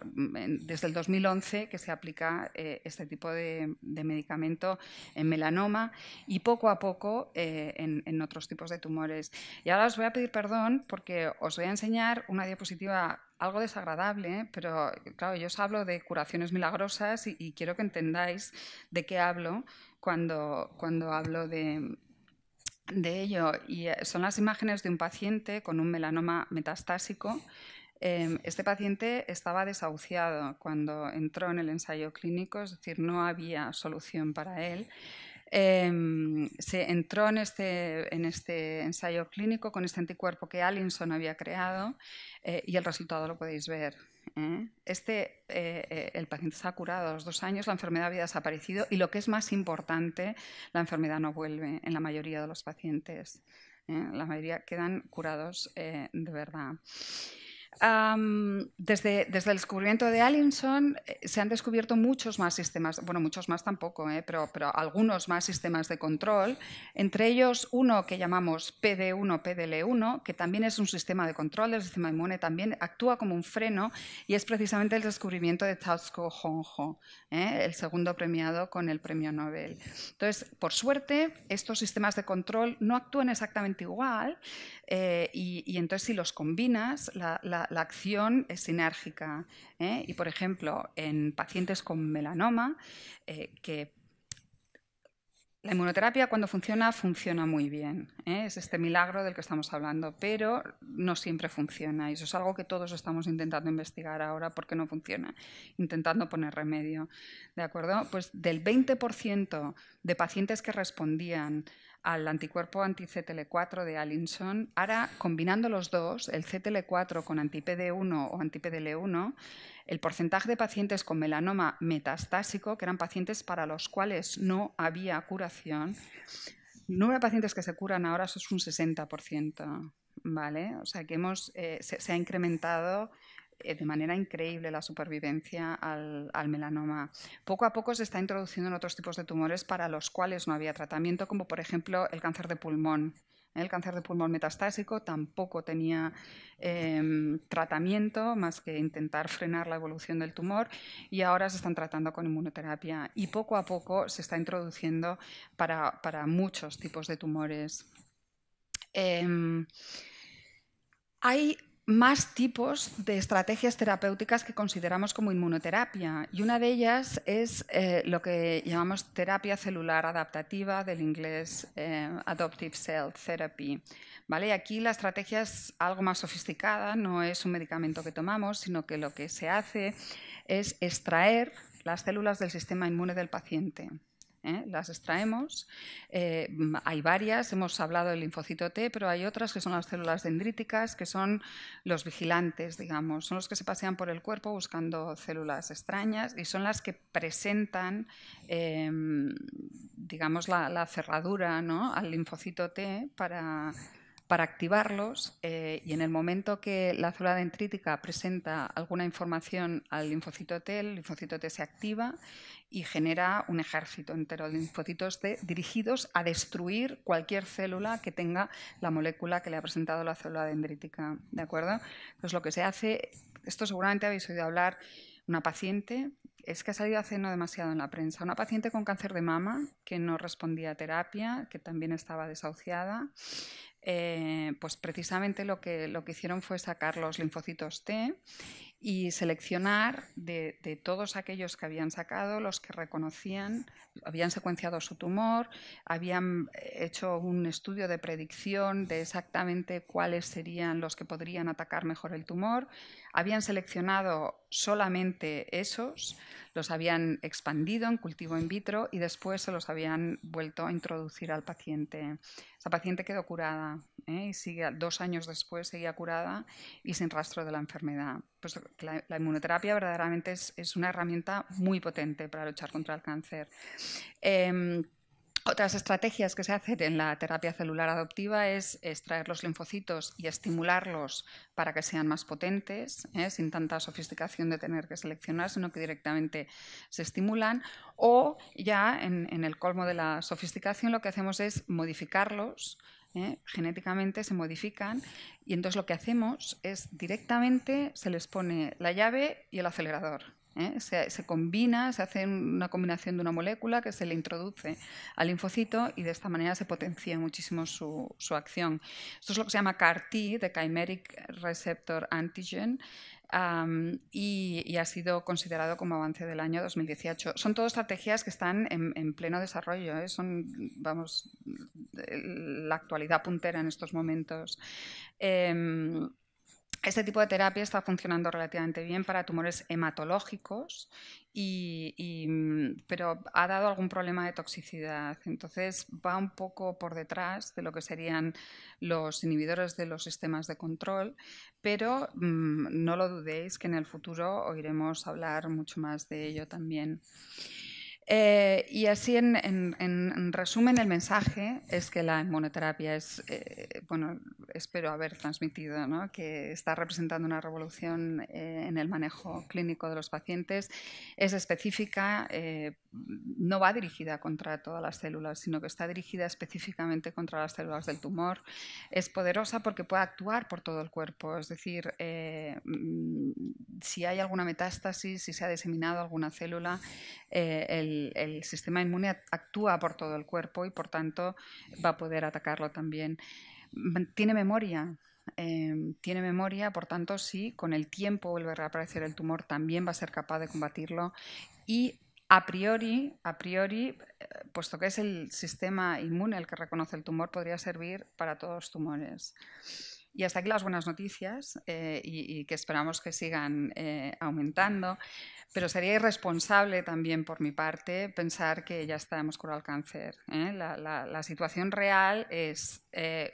desde el 2011 que se aplica eh, este tipo de, medicamento en melanoma y poco a poco eh, en, otros tipos de tumores. Y ahora os voy a pedir perdón porque os voy a enseñar una diapositiva algo desagradable, ¿eh? pero claro, yo os hablo de curaciones milagrosas y, quiero que entendáis de qué hablo cuando, cuando hablo de, de ello. Y son las imágenes de un paciente con un melanoma metastásico Em, este paciente estaba desahuciado cuando entró en el ensayo clínico, es decir, no había solución para él. Em, se entró en este, en este ensayo clínico con este anticuerpo que Allinson había creado eh, y el resultado lo podéis ver. ¿eh? Este, eh, el paciente se ha curado a los dos años, la enfermedad había desaparecido y lo que es más importante, la enfermedad no vuelve en la mayoría de los pacientes. La mayoría quedan curados de verdad desde, desde, el descubrimiento de Allinson eh, se han descubierto muchos más sistemas, bueno, muchos más tampoco, eh, pero, pero, algunos más sistemas de control, entre ellos uno que llamamos PD1, PDL1, que también es un sistema de control del sistema inmune, también actúa como un freno y es precisamente el descubrimiento de Tausko Honjo, eh, el segundo premiado con el premio Nobel. Entonces, por suerte, estos sistemas de control no actúan exactamente igual y, entonces si los combinas, la la, acción es sinérgica. ¿eh? Y, por ejemplo, en pacientes con melanoma, eh, que la inmunoterapia cuando funciona, funciona muy bien. ¿eh? Es este milagro del que estamos hablando, pero no siempre funciona. Y eso es algo que todos estamos intentando investigar ahora porque no funciona, intentando poner remedio. ¿De acuerdo? Pues del 20% de pacientes que respondían al anticuerpo anti-CTL4 de Allinson. Ahora, combinando los dos, el CTL4 con anti-PD1 o anti-PDL1, el porcentaje de pacientes con melanoma metastásico, que eran pacientes para los cuales no había curación, el número de pacientes que se curan ahora es un 60%. ¿vale? O sea que hemos, eh, se, ha incrementado eh, de manera increíble la supervivencia al, melanoma. Poco a poco se está introduciendo en otros tipos de tumores para los cuales no había tratamiento, como por ejemplo el cáncer de pulmón. El cáncer de pulmón metastásico tampoco tenía em, tratamiento más que intentar frenar la evolución del tumor y ahora se están tratando con inmunoterapia y poco a poco se está introduciendo para, muchos tipos de tumores. Em, hay más tipos de estrategias terapéuticas que consideramos como inmunoterapia y una de ellas es eh, lo que llamamos terapia celular adaptativa del inglés eh, Adoptive Cell Therapy. ¿Vale? Aquí la estrategia es algo más sofisticada, no es un medicamento que tomamos, sino que lo que se hace es extraer las células del sistema inmune del paciente. ¿eh? las extraemos. Eh, mm, hay varias, hemos hablado del linfocito T, pero hay otras que son las células dendríticas, que son los vigilantes, digamos, son los que se pasean por el cuerpo buscando células extrañas y son las que presentan, em, digamos, la, cerradura al linfocito T para activarlos eh, y en el momento que la célula dendrítica presenta alguna información al linfocito T, el linfocito T se activa y genera un ejército entero de linfocitos T dirigidos a destruir cualquier célula que tenga la molécula que le ha presentado la célula dendrítica. ¿De acuerdo? Pues lo que se hace, esto seguramente habéis oído hablar, una paciente, es que ha salido hace no demasiado en la prensa, una paciente con cáncer de mama que no respondía a terapia, que también estaba desahuciada. Eh, pues precisamente lo que, lo que hicieron fue sacar los linfocitos T y seleccionar de, todos aquellos que habían sacado, los que reconocían, habían secuenciado su tumor, habían hecho un estudio de predicción de exactamente cuáles serían los que podrían atacar mejor el tumor, habían seleccionado solamente esos, los habían expandido en cultivo in vitro y después se los habían vuelto a introducir al paciente. Esa paciente quedó curada ¿eh? y sigue, dos años después seguía curada y sin rastro de la enfermedad. Pues la, inmunoterapia verdaderamente es, una herramienta muy potente para luchar contra el cáncer. Em, otras estrategias que se hacen en la terapia celular adoptiva es extraer los linfocitos y estimularlos para que sean más potentes, ¿eh? sin tanta sofisticación de tener que seleccionar, sino que directamente se estimulan. O ya en, el colmo de la sofisticación lo que hacemos es modificarlos. ¿eh? genéticamente se modifican y entonces lo que hacemos es directamente se les pone la llave y el acelerador ¿eh? Se, combina, se hace una combinación de una molécula que se le introduce al linfocito y de esta manera se potencia muchísimo su, su acción. Esto es lo que se llama CAR-T, de Chimeric Receptor Antigen, y, ha sido considerado como avance del año 2018. Son todas estrategias que están en, pleno desarrollo, ¿eh? son, vamos, la actualidad puntera en estos momentos. Em, este tipo de terapia está funcionando relativamente bien para tumores hematológicos, mm, pero ha dado algún problema de toxicidad. Entonces va un poco por detrás de lo que serían los inhibidores de los sistemas de control, pero mm, no lo dudéis que en el futuro oiremos hablar mucho más de ello también. Eh, y así, en, resumen, el mensaje es que la inmunoterapia es, eh, bueno, espero haber transmitido, que está representando una revolución eh, en el manejo clínico de los pacientes. Es específica, no va dirigida contra todas las células, sino que está dirigida específicamente contra las células del tumor. Es poderosa porque puede actuar por todo el cuerpo, es decir, mm, si hay alguna metástasis, si se ha diseminado alguna célula, el el, sistema inmune actúa por todo el cuerpo y por tanto va a poder atacarlo también. Tiene memoria, em, tiene memoria, por tanto, si con el tiempo vuelve a aparecer el tumor, también va a ser capaz de combatirlo. Y a priori, a priori, eh, puesto que es el sistema inmune el que reconoce el tumor, podría servir para todos los tumores. Y hasta aquí las buenas noticias eh, y, que esperamos que sigan eh, aumentando. Pero sería irresponsable también por mi parte pensar que ya estamos hemos el cáncer. ¿eh? La, situación real es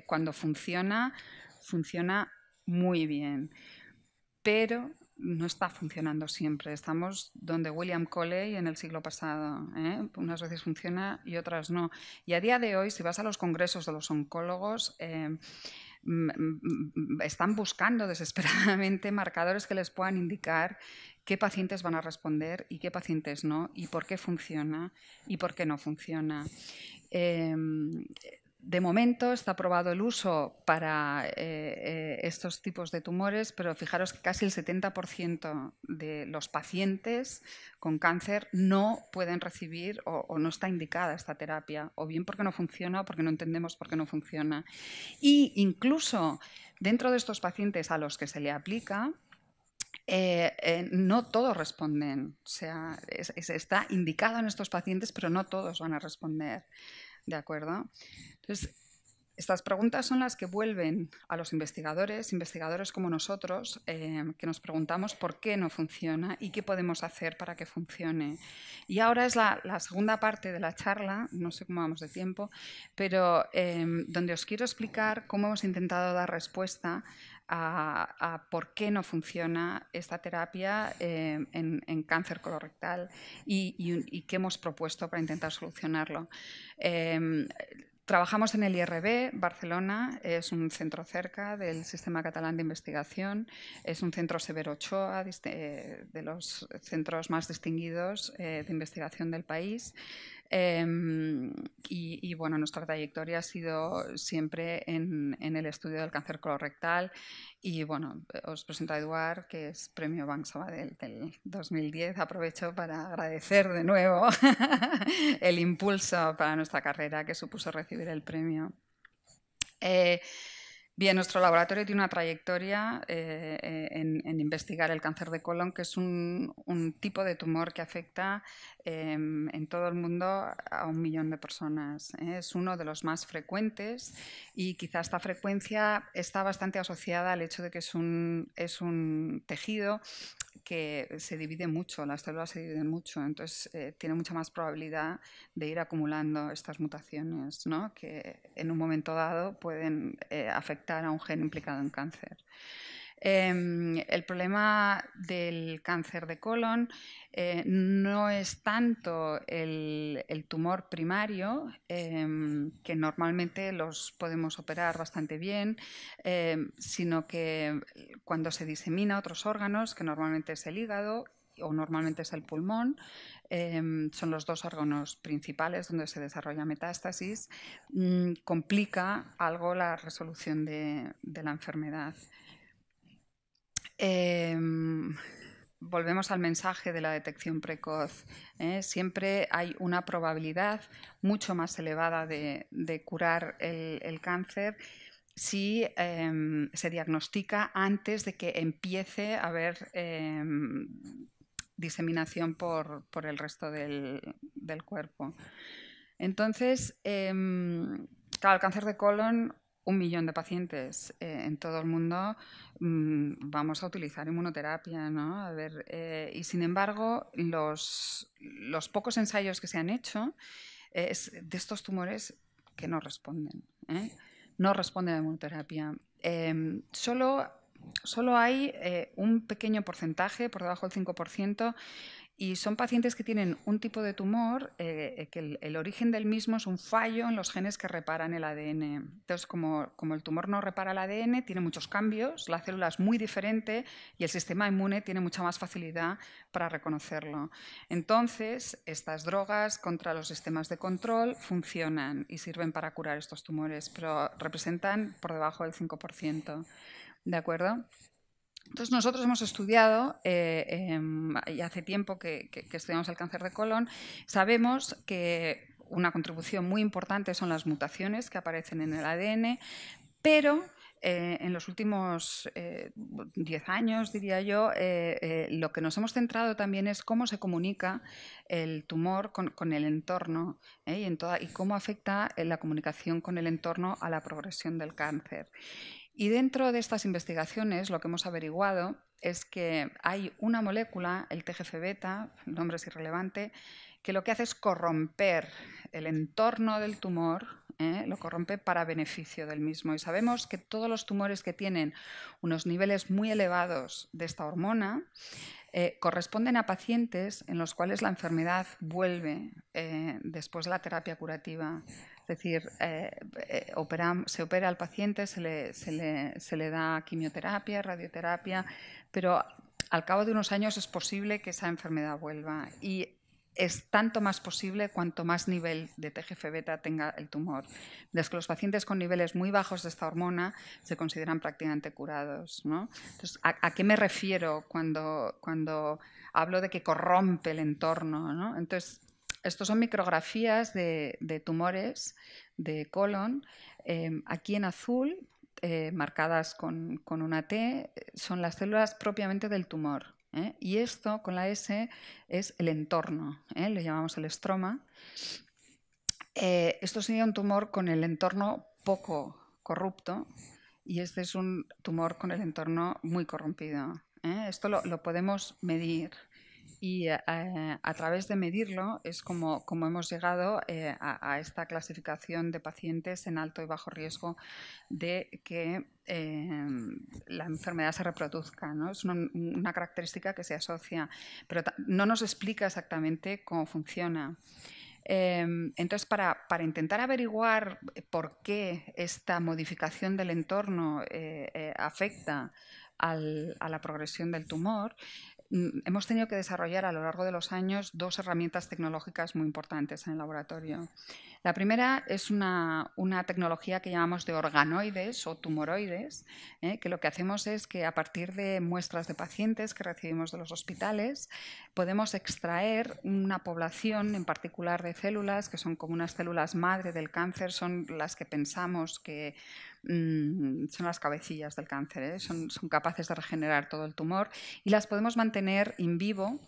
cuando funciona, funciona muy bien. Pero no está funcionando siempre. Estamos donde William Coley en el siglo pasado. Unas veces funciona y otras no. Y a día de hoy, si vas a los congresos de los oncólogos, eh, están buscando desesperadamente marcadores que les puedan indicar qué pacientes van a responder y qué pacientes no, y por qué funciona y por qué no funciona. Em, de momento está aprobado el uso para eh, eh, estos tipos de tumores, pero fijaros que casi el 70% de los pacientes con cáncer no pueden recibir o, no está indicada esta terapia, o bien porque no funciona o porque no entendemos por qué no funciona. Y incluso dentro de estos pacientes a los que se le aplica, eh, no todos responden. O sea, está indicado en estos pacientes, pero no todos van a responder. ¿De acuerdo? Entonces, estas preguntas son las que vuelven a los investigadores, investigadores como nosotros, eh, que nos preguntamos por qué no funciona y qué podemos hacer para que funcione. Y ahora es la, segunda parte de la charla, no sé cómo vamos de tiempo, pero em, donde os quiero explicar cómo hemos intentado dar respuesta a, por qué no funciona esta terapia em, en, cáncer colorectal y, qué hemos propuesto para intentar solucionarlo. Em, Trabajamos en el IRB, Barcelona, es un centro cerca del Sistema Catalán de Investigación, es un centro Severo Ochoa, eh, de los centros más distinguidos eh, de investigación del país. Em, y, bueno, nuestra trayectoria ha sido siempre en, el estudio del cáncer colorectal. Y bueno, os presento a Eduard, que es premio Bank Sabadell del 2010. Aprovecho para agradecer de nuevo el impulso para nuestra carrera que supuso recibir el premio. Eh, Bien, nuestro laboratorio tiene una trayectoria eh, eh, en, investigar el cáncer de colon, que es un, tipo de tumor que afecta em, en todo el mundo a un millón de personas. ¿eh? Es uno de los más frecuentes y quizá esta frecuencia está bastante asociada al hecho de que es un tejido que se divide mucho, las células se dividen mucho, entonces eh, tiene mucha más probabilidad de ir acumulando estas mutaciones, que en un momento dado pueden eh, afectar a un gen implicado en cáncer. Em, el problema del cáncer de colon eh, no es tanto el el tumor primario, em, que normalmente los podemos operar bastante bien, em, sino que cuando se disemina a otros órganos, que normalmente es el hígado o normalmente es el pulmón, em, son los dos órganos principales donde se desarrolla metástasis, mm, complica algo la resolución de la enfermedad volvemos al mensaje de la detección precoz. ¿eh? Siempre hay una probabilidad mucho más elevada de, curar el, cáncer si em, se diagnostica antes de que empiece a haber em, diseminación por, el resto del, del cuerpo. Entonces, em, claro, el cáncer de colon un millón de pacientes eh, en todo el mundo, mm, vamos a utilizar inmunoterapia, ¿no? Eh, y sin embargo, los, los, pocos ensayos que se han hecho eh, es de estos tumores que no responden, no responden a la inmunoterapia. Em, solo, solo hay un pequeño porcentaje, por debajo del 5%, y son pacientes que tienen un tipo de tumor eh, eh, que el, origen del mismo es un fallo en los genes que reparan el ADN. Entonces, como, como, el tumor no repara el ADN, tiene muchos cambios, la célula es muy diferente y el sistema inmune tiene mucha más facilidad para reconocerlo. Entonces, estas drogas contra los sistemas de control funcionan y sirven para curar estos tumores, pero representan por debajo del 5%. ¿De acuerdo? Entonces nosotros hemos estudiado, eh, em, y hace tiempo que, estudiamos el cáncer de colon, sabemos que una contribución muy importante son las mutaciones que aparecen en el ADN, pero eh, en los últimos 10 eh, años, diría yo, lo que nos hemos centrado también es cómo se comunica el tumor con, el entorno y, cómo afecta la comunicación con el entorno a la progresión del cáncer. Y dentro de estas investigaciones lo que hemos averiguado es que hay una molécula, el TGF-beta, el nombre es irrelevante, que lo que hace es corromper el entorno del tumor, ¿eh? lo corrompe para beneficio del mismo. Y sabemos que todos los tumores que tienen unos niveles muy elevados de esta hormona eh, corresponden a pacientes en los cuales la enfermedad vuelve eh, después de la terapia curativa es decir, eh, eh, se opera al paciente, se le, se, le, da quimioterapia, radioterapia, pero al cabo de unos años es posible que esa enfermedad vuelva. Y es tanto más posible cuanto más nivel de TGF-beta tenga el tumor. Desde que los pacientes con niveles muy bajos de esta hormona se consideran prácticamente curados. ¿no? Entonces, ¿a, qué me refiero cuando, cuando hablo de que corrompe el entorno? ¿no? Entonces, estos son micrografías de, tumores de colon. Em, aquí en azul, eh, marcadas con, una T, son las células propiamente del tumor. ¿eh? Y esto con la S es el entorno, ¿eh? lo llamamos el estroma. esto sería un tumor con el entorno poco corrupto y este es un tumor con el entorno muy corrompido. Esto lo podemos medir y eh, eh, a través de medirlo es como, como hemos llegado eh, a, esta clasificación de pacientes en alto y bajo riesgo de que em, la enfermedad se reproduzca. ¿no? Es una, característica que se asocia, pero no nos explica exactamente cómo funciona. Em, entonces, para, intentar averiguar por qué esta modificación del entorno afecta a la progresión del tumor, Mm, hemos tenido que desarrollar a lo largo de los años dos herramientas tecnológicas muy importantes en el laboratorio. La primera es una, tecnología que llamamos de organoides o tumoroides, ¿eh? que lo que hacemos es que a partir de muestras de pacientes que recibimos de los hospitales, podemos extraer una población en particular de células, que son como unas células madre del cáncer, son las que pensamos que Mm, son las cabecillas del cáncer, ¿eh? son, capaces de regenerar todo el tumor y las podemos mantener en vivo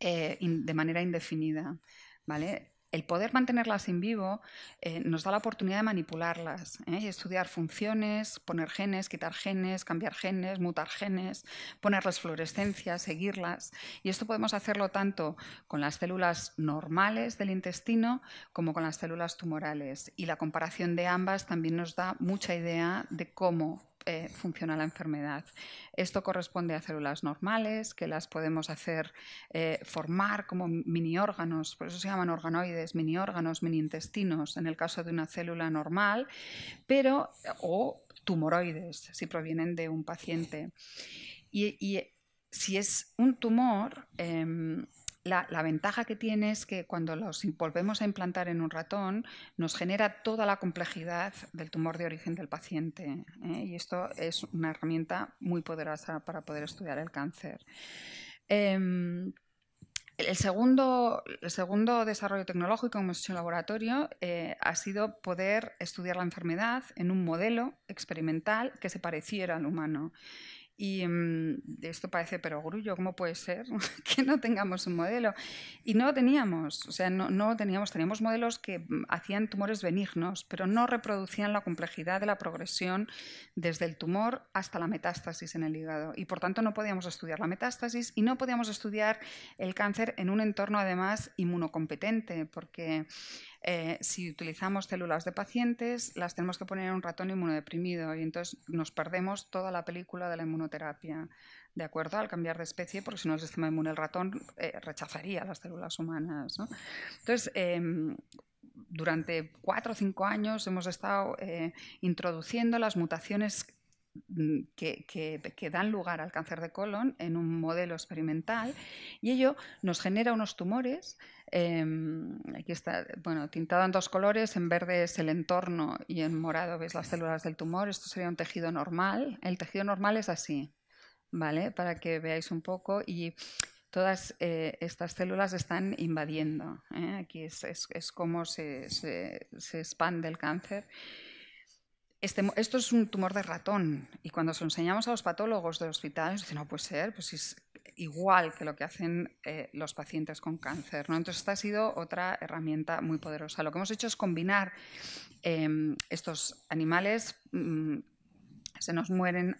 eh, de manera indefinida. ¿vale? el poder mantenerlas en vivo eh, nos da la oportunidad de manipularlas ¿eh? y estudiar funciones, poner genes, quitar genes, cambiar genes, mutar genes, ponerles fluorescencia, seguirlas. Y esto podemos hacerlo tanto con las células normales del intestino como con las células tumorales. Y la comparación de ambas también nos da mucha idea de cómo eh, funciona la enfermedad. Esto corresponde a células normales que las podemos hacer eh, formar como mini órganos, por eso se llaman organoides, mini órganos, mini intestinos, en el caso de una célula normal, pero o tumoroides si provienen de un paciente. Y, si es un tumor, em, la, ventaja que tiene es que cuando los volvemos a implantar en un ratón, nos genera toda la complejidad del tumor de origen del paciente. ¿eh? Y esto es una herramienta muy poderosa para poder estudiar el cáncer. Em, el segundo, desarrollo tecnológico que hemos hecho en laboratorio eh, ha sido poder estudiar la enfermedad en un modelo experimental que se pareciera al humano. Y mm, esto parece perogrullo, ¿cómo puede ser que no tengamos un modelo? Y no lo teníamos, o sea, no, no lo teníamos, teníamos modelos que mm, hacían tumores benignos, pero no reproducían la complejidad de la progresión desde el tumor hasta la metástasis en el hígado. Y por tanto no podíamos estudiar la metástasis y no podíamos estudiar el cáncer en un entorno además inmunocompetente, porque eh, si utilizamos células de pacientes, las tenemos que poner en un ratón inmunodeprimido y entonces nos perdemos toda la película de la inmunoterapia, ¿de acuerdo? Al cambiar de especie, porque si no el sistema inmune el ratón eh, rechazaría las células humanas. Entonces, em, durante cuatro o cinco años hemos estado eh, introduciendo las mutaciones mm, que, que, dan lugar al cáncer de colon en un modelo experimental y ello nos genera unos tumores Em, aquí está, bueno, tintado en dos colores, en verde es el entorno y en morado ves las células del tumor. Esto sería un tejido normal. El tejido normal es así, ¿vale? Para que veáis un poco y todas eh, estas células están invadiendo. ¿eh? Aquí es, es, como se, expande el cáncer. Este, esto es un tumor de ratón y cuando se lo enseñamos a los patólogos del hospital nos dicen, no puede ser, pues es igual que lo que hacen eh, los pacientes con cáncer. ¿no? Entonces, esta ha sido otra herramienta muy poderosa. Lo que hemos hecho es combinar em, estos animales, mm, se nos mueren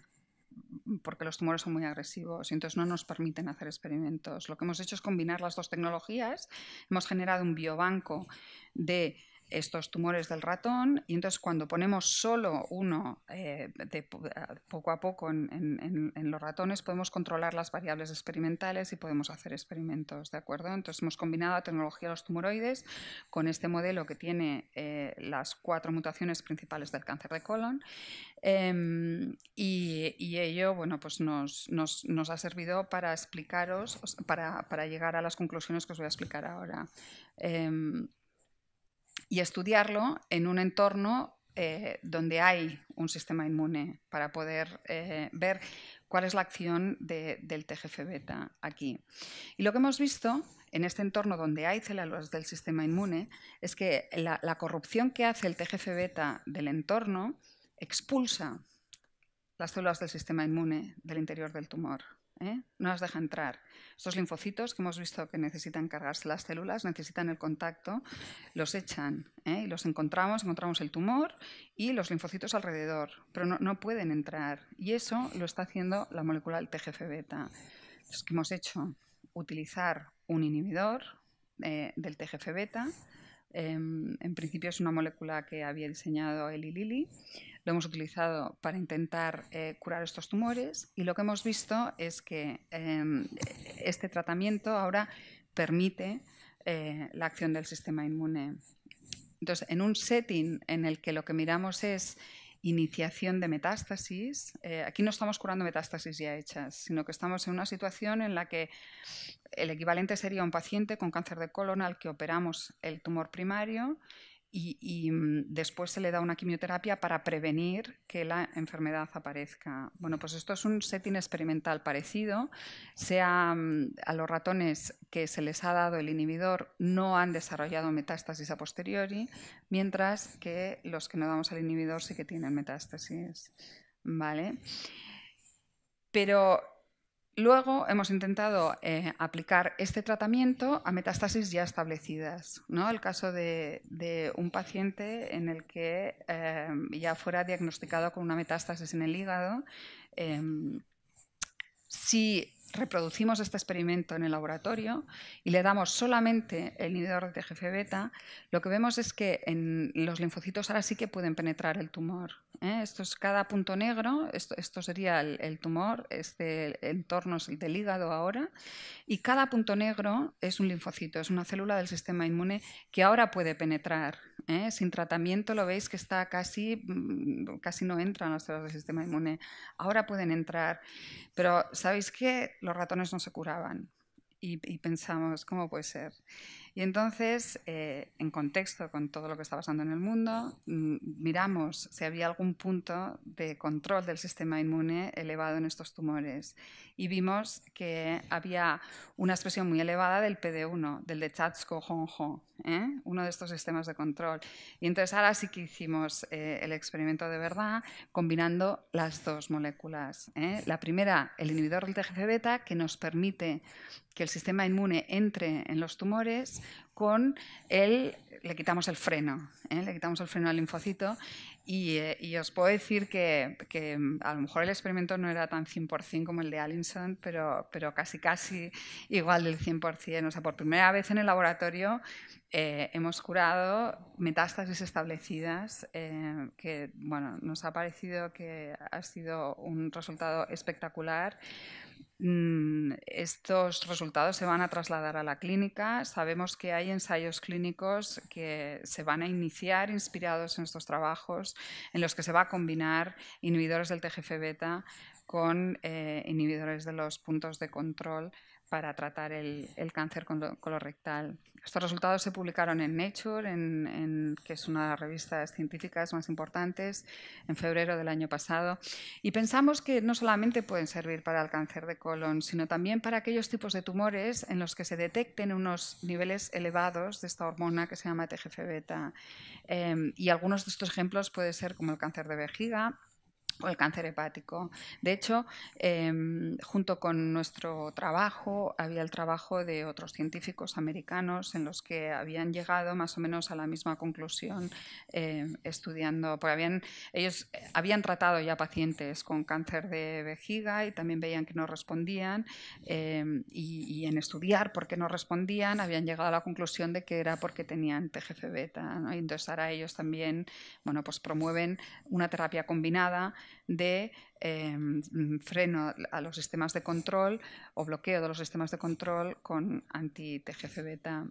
porque los tumores son muy agresivos y entonces no nos permiten hacer experimentos. Lo que hemos hecho es combinar las dos tecnologías. Hemos generado un biobanco de estos tumores del ratón y entonces cuando ponemos solo uno eh, eh, poco a poco en, los ratones podemos controlar las variables experimentales y podemos hacer experimentos, ¿de acuerdo? Entonces hemos combinado la tecnología de los tumoroides con este modelo que tiene eh, las cuatro mutaciones principales del cáncer de colon em, y, ello, bueno, pues nos, ha servido para explicaros, para, llegar a las conclusiones que os voy a explicar ahora. Em, y estudiarlo en un entorno eh, donde hay un sistema inmune para poder eh, ver cuál es la acción del TGF-beta aquí. Y lo que hemos visto en este entorno donde hay células del sistema inmune es que la, la corrupción que hace el TGF-beta del entorno expulsa las células del sistema inmune del interior del tumor. ¿eh? no las deja entrar. Estos linfocitos que hemos visto que necesitan cargarse las células, necesitan el contacto, los echan ¿eh? y los encontramos, encontramos el tumor y los linfocitos alrededor, pero no, pueden entrar. Y eso lo está haciendo la molécula del TGF-beta. Entonces, hemos hecho? Utilizar un inhibidor eh, del TGF-beta Em, en principio es una molécula que había diseñado Eli Lilly. Lo hemos utilizado para intentar eh, curar estos tumores y lo que hemos visto es que em, este tratamiento ahora permite eh, la acción del sistema inmune. Entonces, en un setting en el que lo que miramos es iniciación de metástasis. Eh, aquí no estamos curando metástasis ya hechas, sino que estamos en una situación en la que el equivalente sería un paciente con cáncer de colon al que operamos el tumor primario y, mm, después se le da una quimioterapia para prevenir que la enfermedad aparezca. Bueno, pues esto es un setting experimental parecido. Sea mm, a los ratones que se les ha dado el inhibidor no han desarrollado metástasis a posteriori, mientras que los que no damos el inhibidor sí que tienen metástasis. ¿Vale? Pero Luego hemos intentado eh, aplicar este tratamiento a metástasis ya establecidas. ¿no? El caso de, un paciente en el que eh, ya fuera diagnosticado con una metástasis en el hígado. Eh, si reproducimos este experimento en el laboratorio y le damos solamente el inhibidor de TGF beta, lo que vemos es que en los linfocitos ahora sí que pueden penetrar el tumor. ¿eh? Esto es cada punto negro, esto, sería el, el, tumor, este entorno es el del hígado ahora, y cada punto negro es un linfocito, es una célula del sistema inmune que ahora puede penetrar. ¿eh? Sin tratamiento lo veis que está casi, mm, casi no entran las células del sistema inmune. Ahora pueden entrar. Pero ¿sabéis que Los ratones no se curaban. y pensamos, ¿cómo puede ser? Y entonces, eh, en contexto con todo lo que está pasando en el mundo, miramos si había algún punto de control del sistema inmune elevado en estos tumores. Y vimos que había una expresión muy elevada del PD1, del de Chatsko-Honjo, ¿eh? uno de estos sistemas de control. Y entonces ahora sí que hicimos eh, el experimento de verdad combinando las dos moléculas. ¿eh? La primera, el inhibidor del TGF-beta, que nos permite que el sistema inmune entre en los tumores con el, le quitamos el freno, ¿eh? le quitamos el freno al linfocito y, eh, y os puedo decir que, que, a lo mejor el experimento no era tan 100% como el de Allinson, pero, pero casi casi igual del 100%. O sea, por primera vez en el laboratorio eh, hemos curado metástasis establecidas, que bueno, nos ha parecido que ha sido un resultado espectacular. Mm, estos resultados se van a trasladar a la clínica. Sabemos que hay ensayos clínicos que se van a iniciar inspirados en estos trabajos, en los que se va a combinar inhibidores del TGF beta con eh, inhibidores de los puntos de control para tratar el, el cáncer colorectal. Estos resultados se publicaron en Nature, que es una de las revistas científicas más importantes, en febrero del año pasado. Y pensamos que no solamente pueden servir para el cáncer de colon, sino también para aquellos tipos de tumores en los que se detecten unos niveles elevados de esta hormona que se llama TGF-beta. Em, y algunos de estos ejemplos pueden ser como el cáncer de vejiga, o el cáncer hepático. De hecho, em, junto con nuestro trabajo, había el trabajo de otros científicos americanos en los que habían llegado más o menos a la misma conclusión em, estudiando, porque habían, ellos eh, habían tratado ya pacientes con cáncer de vejiga y también veían que no respondían em, y, en estudiar por qué no respondían habían llegado a la conclusión de que era porque tenían TGF beta. entonces ahora ellos también bueno, pues promueven una terapia combinada de em, mm, freno a los sistemas de control o bloqueo de los sistemas de control con anti-TGF beta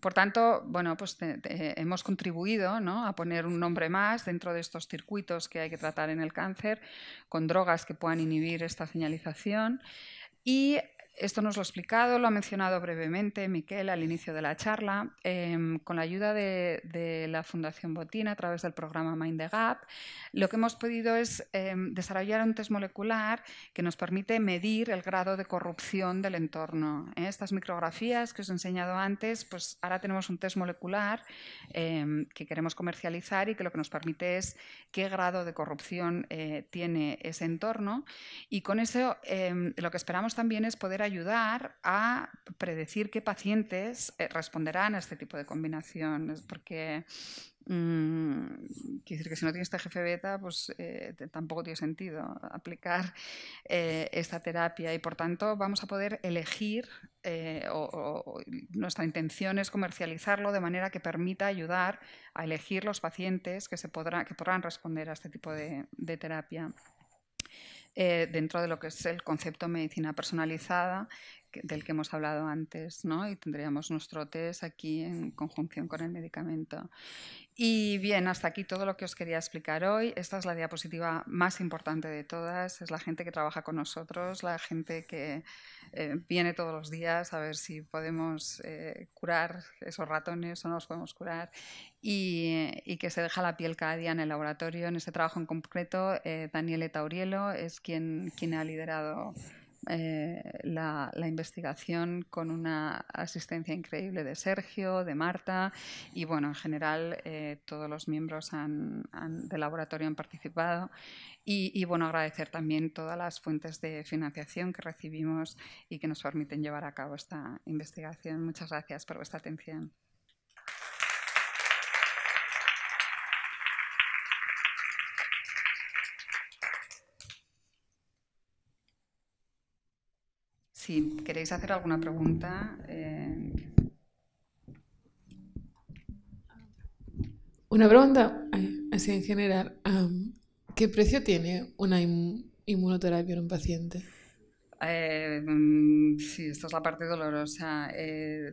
por tanto, bueno, pues hemos contribuido a poner un nombre más dentro de estos circuitos que hay que tratar en el cáncer, con drogas que puedan inhibir esta señalización. Y esto nos lo ha explicado, lo ha mencionado brevemente Miquel al inicio de la charla. Em, con la ayuda de, la Fundación Botín a través del programa Mind the Gap, lo que hemos podido es em, desarrollar un test molecular que nos permite medir el grado de corrupción del entorno. ¿eh? Estas micrografías que os he enseñado antes, pues ahora tenemos un test molecular em, que queremos comercializar y que lo que nos permite es qué grado de corrupción eh, tiene ese entorno. Y con eso lo que esperamos también es poder ayudar a predecir qué pacientes eh, responderán a este tipo de combinaciones, porque mm, decir que si no tienes TGF este beta, pues eh, tampoco tiene sentido aplicar eh, esta terapia y por tanto vamos a poder elegir o, nuestra intención es comercializarlo de manera que permita ayudar a elegir los pacientes que, se que podrán responder a este tipo de terapia. Eh, dentro de lo que es el concepto medicina personalizada del que hemos hablado antes, ¿no? Y tendríamos nuestro test aquí en conjunción con el medicamento. Y bien, hasta aquí todo lo que os quería explicar hoy. Esta es la diapositiva más importante de todas. Es la gente que trabaja con nosotros, la gente que eh, viene todos los días a ver si podemos eh, curar esos ratones o no los podemos curar y, que se deja la piel cada día en el laboratorio. En este trabajo en concreto, eh, Daniele Taurielo es quien, quien ha liderado eh, la, investigación con una asistencia increíble de Sergio, de Marta y bueno, en general eh, todos los miembros del laboratorio han participado y, bueno, agradecer también todas las fuentes de financiación que recibimos y que nos permiten llevar a cabo esta investigación. Muchas gracias por vuestra atención. Si queréis hacer alguna pregunta. Eh. Una pregunta eh, así en general. ¿Qué precio tiene una inmunoterapia en un paciente? Eh, mm, sí, esta es la parte dolorosa. Eh,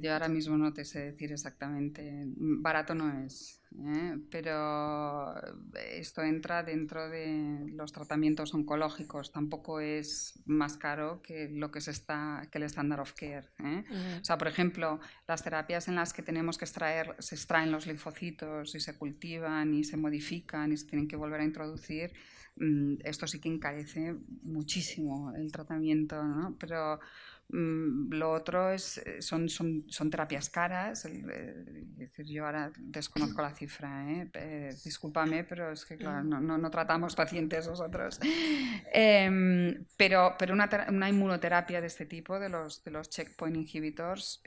yo ahora mismo no te sé decir exactamente. Barato no es, ¿eh? pero esto entra dentro de los tratamientos oncológicos. Tampoco es más caro que lo que está, que el estándar of care. O sea, por ejemplo, las terapias en las que tenemos que extraer, se extraen los linfocitos y se cultivan y se modifican y se tienen que volver a introducir Mm, esto sí que encarece muchísimo el tratamiento, ¿no? Pero mm, lo otro es, eh, son, son, terapias caras. Eh, yo ahora desconozco la cifra, ¿eh? discúlpame, pero es que no, tratamos pacientes nosotros. Em, pero pero una, una, inmunoterapia de este tipo, de los, de los checkpoint inhibitors,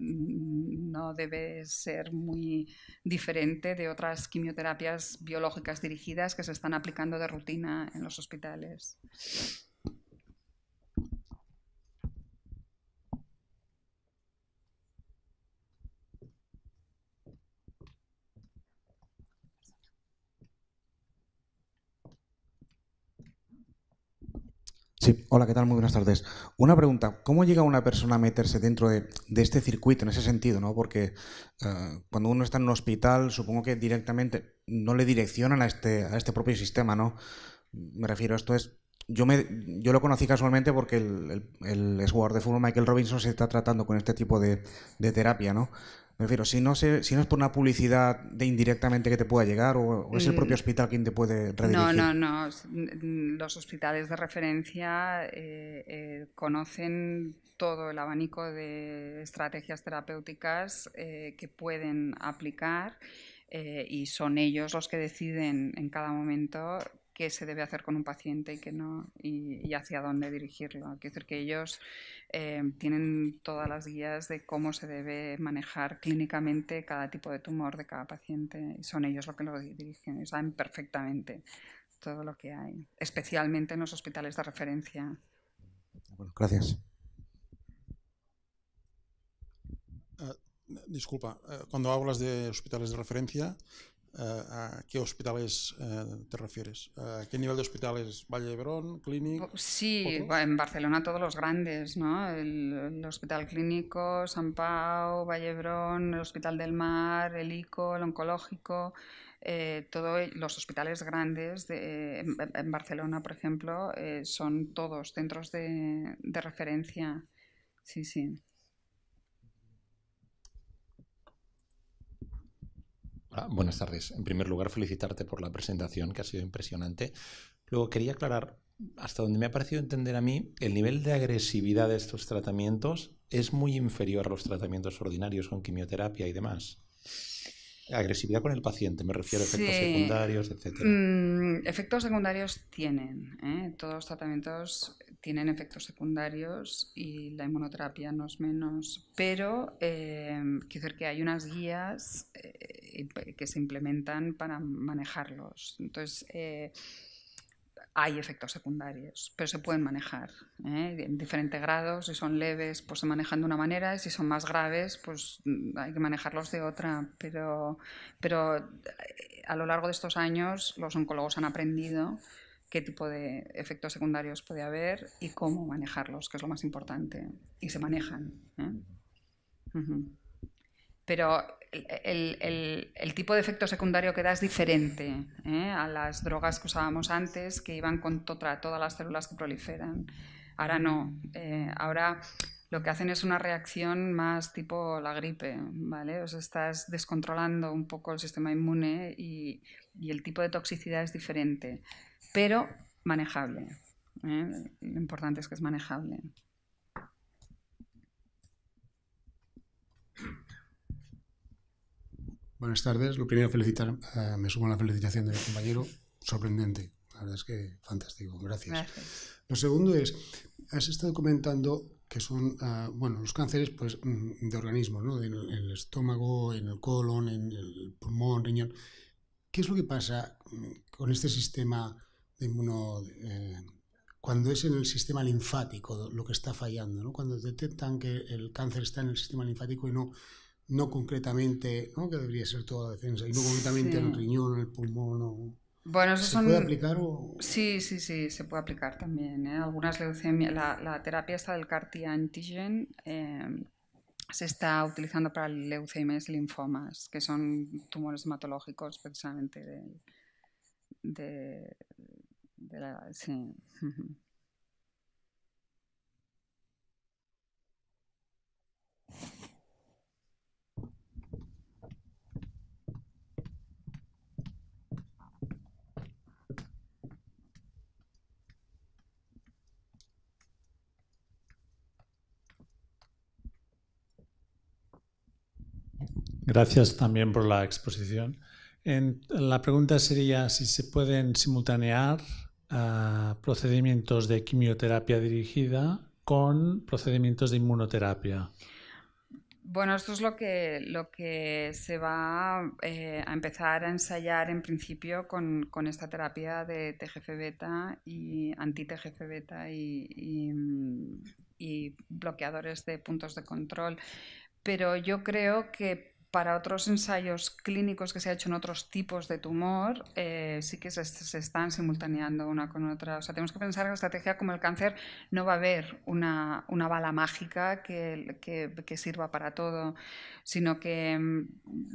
no debe ser muy diferente de otras quimioterapias biológicas dirigidas que se están aplicando de rutina en los hospitales. Sí, hola, ¿qué tal? Muy buenas tardes. Una pregunta, ¿cómo llega una persona a meterse dentro de, este circuito en ese sentido? ¿no? Porque eh, cuando uno está en un hospital, supongo que directamente no le direccionan a este, a este propio sistema, ¿no? Me refiero, a esto es, yo, me, yo lo conocí casualmente porque el, el, de fútbol Michael Robinson se está tratando con este tipo de, de terapia, ¿no? Me refiero, si no, si no es por una publicidad de indirectamente que te pueda llegar o, es el mm. propio hospital quien te puede redirigir. No, no, no. Mm, los hospitales de referencia eh, eh, conocen todo el abanico de estrategias terapéuticas eh, que pueden aplicar y son ellos los que deciden en cada momento qué se debe hacer con un paciente y qué no, y, hacia dónde dirigirlo. Quiero decir que ellos eh, tienen todas las guías de cómo se debe manejar clínicamente cada tipo de tumor de cada paciente y son ellos los que lo dirigen, saben perfectamente todo lo que hay, especialmente en los hospitales de referencia. gracias. Eh, disculpa, eh, cuando hablas de hospitales de referencia, eh, ¿A qué hospitales eh, te refieres? Eh, ¿A qué nivel de hospitales? ¿Valle clínico? Oh, sí, en Barcelona todos los grandes, ¿no? El, Hospital Clínico, San Pau, Vallebrón, el Hospital del Mar, el ICO, el Oncológico, todos los hospitales grandes en, Barcelona, por ejemplo, son todos centros de referencia. Sí, sí. Ah, buenas tardes. En primer lugar, felicitarte por la presentación, que ha sido impresionante. Luego, quería aclarar, hasta donde me ha parecido entender a mí, el nivel de agresividad de estos tratamientos es muy inferior a los tratamientos ordinarios con quimioterapia y demás agresividad con el paciente, me refiero a efectos secundarios, etc. Mm, efectos secundarios tienen, ¿eh? todos los tratamientos tienen efectos secundarios y la inmunoterapia no es menos, pero em, quiero decir que hay unas guías eh, que se implementan para manejarlos. Entonces, eh, hay efectos secundarios, pero se pueden manejar ¿eh? en diferentes grados. Si son leves, pues se manejan de una manera, si son más graves, pues mm, hay que manejarlos de otra. Pero, pero eh, a lo largo de estos años los oncólogos han aprendido qué tipo de efectos secundarios puede haber y cómo manejarlos, que es lo más importante. Y se manejan. ¿eh? Pero el, tipo de efecto secundario que da es diferente ¿eh? a las drogas que usábamos antes, que iban contra todas las células que proliferan. Ahora no. Eh, ahora lo que hacen es una reacción más tipo la gripe, ¿vale? Os estás descontrolando un poco el sistema inmune y, el tipo de toxicidad es diferente, pero manejable. ¿eh? Lo importante es que es manejable. Buenas tardes. Lo primero, felicitar, eh, me sumo a la felicitación de mi compañero. Sorprendente. La verdad es que fantástico. Gracias. Lo segundo es, has estado comentando que son, eh, bueno, los cánceres pues, mm, de organismos, ¿no? En el estómago, en el colon, en el pulmón, riñón. ¿Qué es lo que pasa mm, con este sistema de inmuno... Eh, cuando es en el sistema linfático lo que está fallando, Cuando detectan que el cáncer está en el sistema linfático y no no concretamente, ¿no? que debería ser toda la defensa, y no concretamente el riñón, el pulmón. O... Bueno, eso ¿Se puede aplicar? O... Sí, sí, sí, se puede aplicar también. ¿eh? Algunas leucemias, la, terapia está del car antigen em, se está utilizando para leucemias linfomas, que son tumores hematológicos precisamente de, de, de la... Sí. Gracias también por la exposición. la pregunta sería si se pueden simultanear ah, procedimientos de quimioterapia dirigida con procedimientos de inmunoterapia. Bueno, esto es lo que, lo que se va eh, a empezar a ensayar en principio con, esta terapia de TGF beta y anti-TGF beta y bloqueadores de puntos de control. Pero yo creo que para otros ensayos clínicos que se ha hecho en otros tipos de tumor, eh, sí que se, están simultaneando una con otra. O sea, tenemos que pensar que la estrategia como el cáncer no va a haber una, bala mágica que, sirva para todo, sino que mm,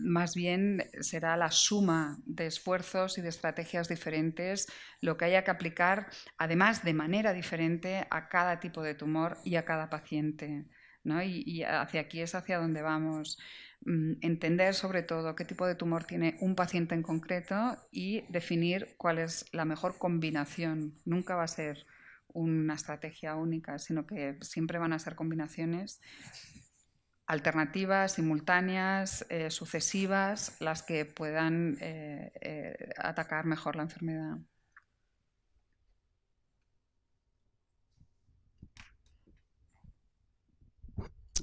más bien será la suma de esfuerzos y de estrategias diferentes lo que haya que aplicar, además de manera diferente, a cada tipo de tumor y a cada paciente. ¿no? Y, y hacia aquí es hacia donde vamos. Mm, entender sobre todo qué tipo de tumor tiene un paciente en concreto y definir cuál es la mejor combinación. Nunca va a ser una estrategia única, sino que siempre van a ser combinaciones alternativas, simultáneas, eh, sucesivas, las que puedan eh, eh, atacar mejor la enfermedad.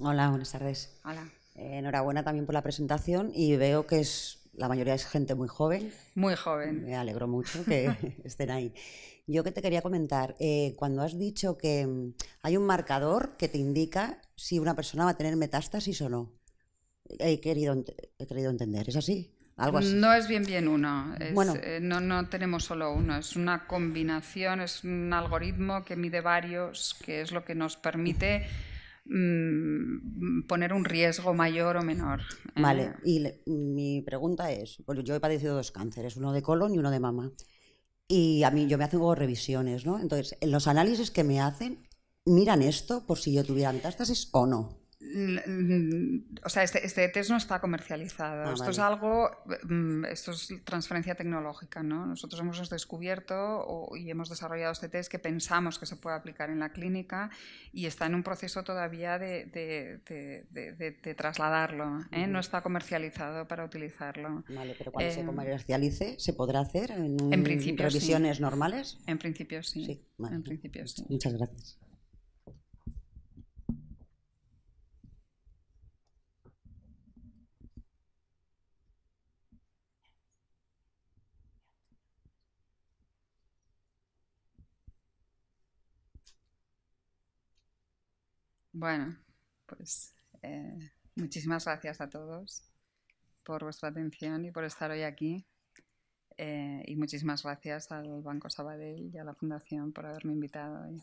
Hola, buenas tardes. Hola enhorabuena también por la presentación y veo que es la mayoría es gente muy joven. Muy joven. Me alegro mucho que estén ahí. Yo que te quería comentar, eh, cuando has dicho que mm, hay un marcador que te indica si una persona va a tener metástasis o no, he querido, he querido entender, ¿es así? Algo así. No es bien bien uno, bueno. Eh, no, no tenemos solo uno, es una combinación, es un algoritmo que mide varios, que es lo que nos permite Mm, poner un riesgo mayor o menor. Vale, eh. y mi pregunta es, yo he padecido dos cánceres, uno de colon y uno de mama. Y a mí yo me hacen revisiones, ¿no? Entonces, en los análisis que me hacen, miran esto por si yo tuviera metástasis o no. O sea, este, test e no está comercializado. Ah, esto es algo, mm, esto es transferencia tecnológica, ¿no? Nosotros hemos descubierto y hemos desarrollado este test que pensamos que se puede aplicar en la clínica y está en un proceso todavía de, trasladarlo. ¿eh? No está comercializado para utilizarlo. Vale, pero cuando se em, comercialice, ¿se podrá hacer en, principio, revisiones normales? En principio En principio sí. Muchas gracias. Bueno, pues eh, muchísimas gracias a todos por vuestra atención y por estar hoy aquí. Eh, y muchísimas gracias al Banco Sabadell y a la Fundación por haberme invitado hoy.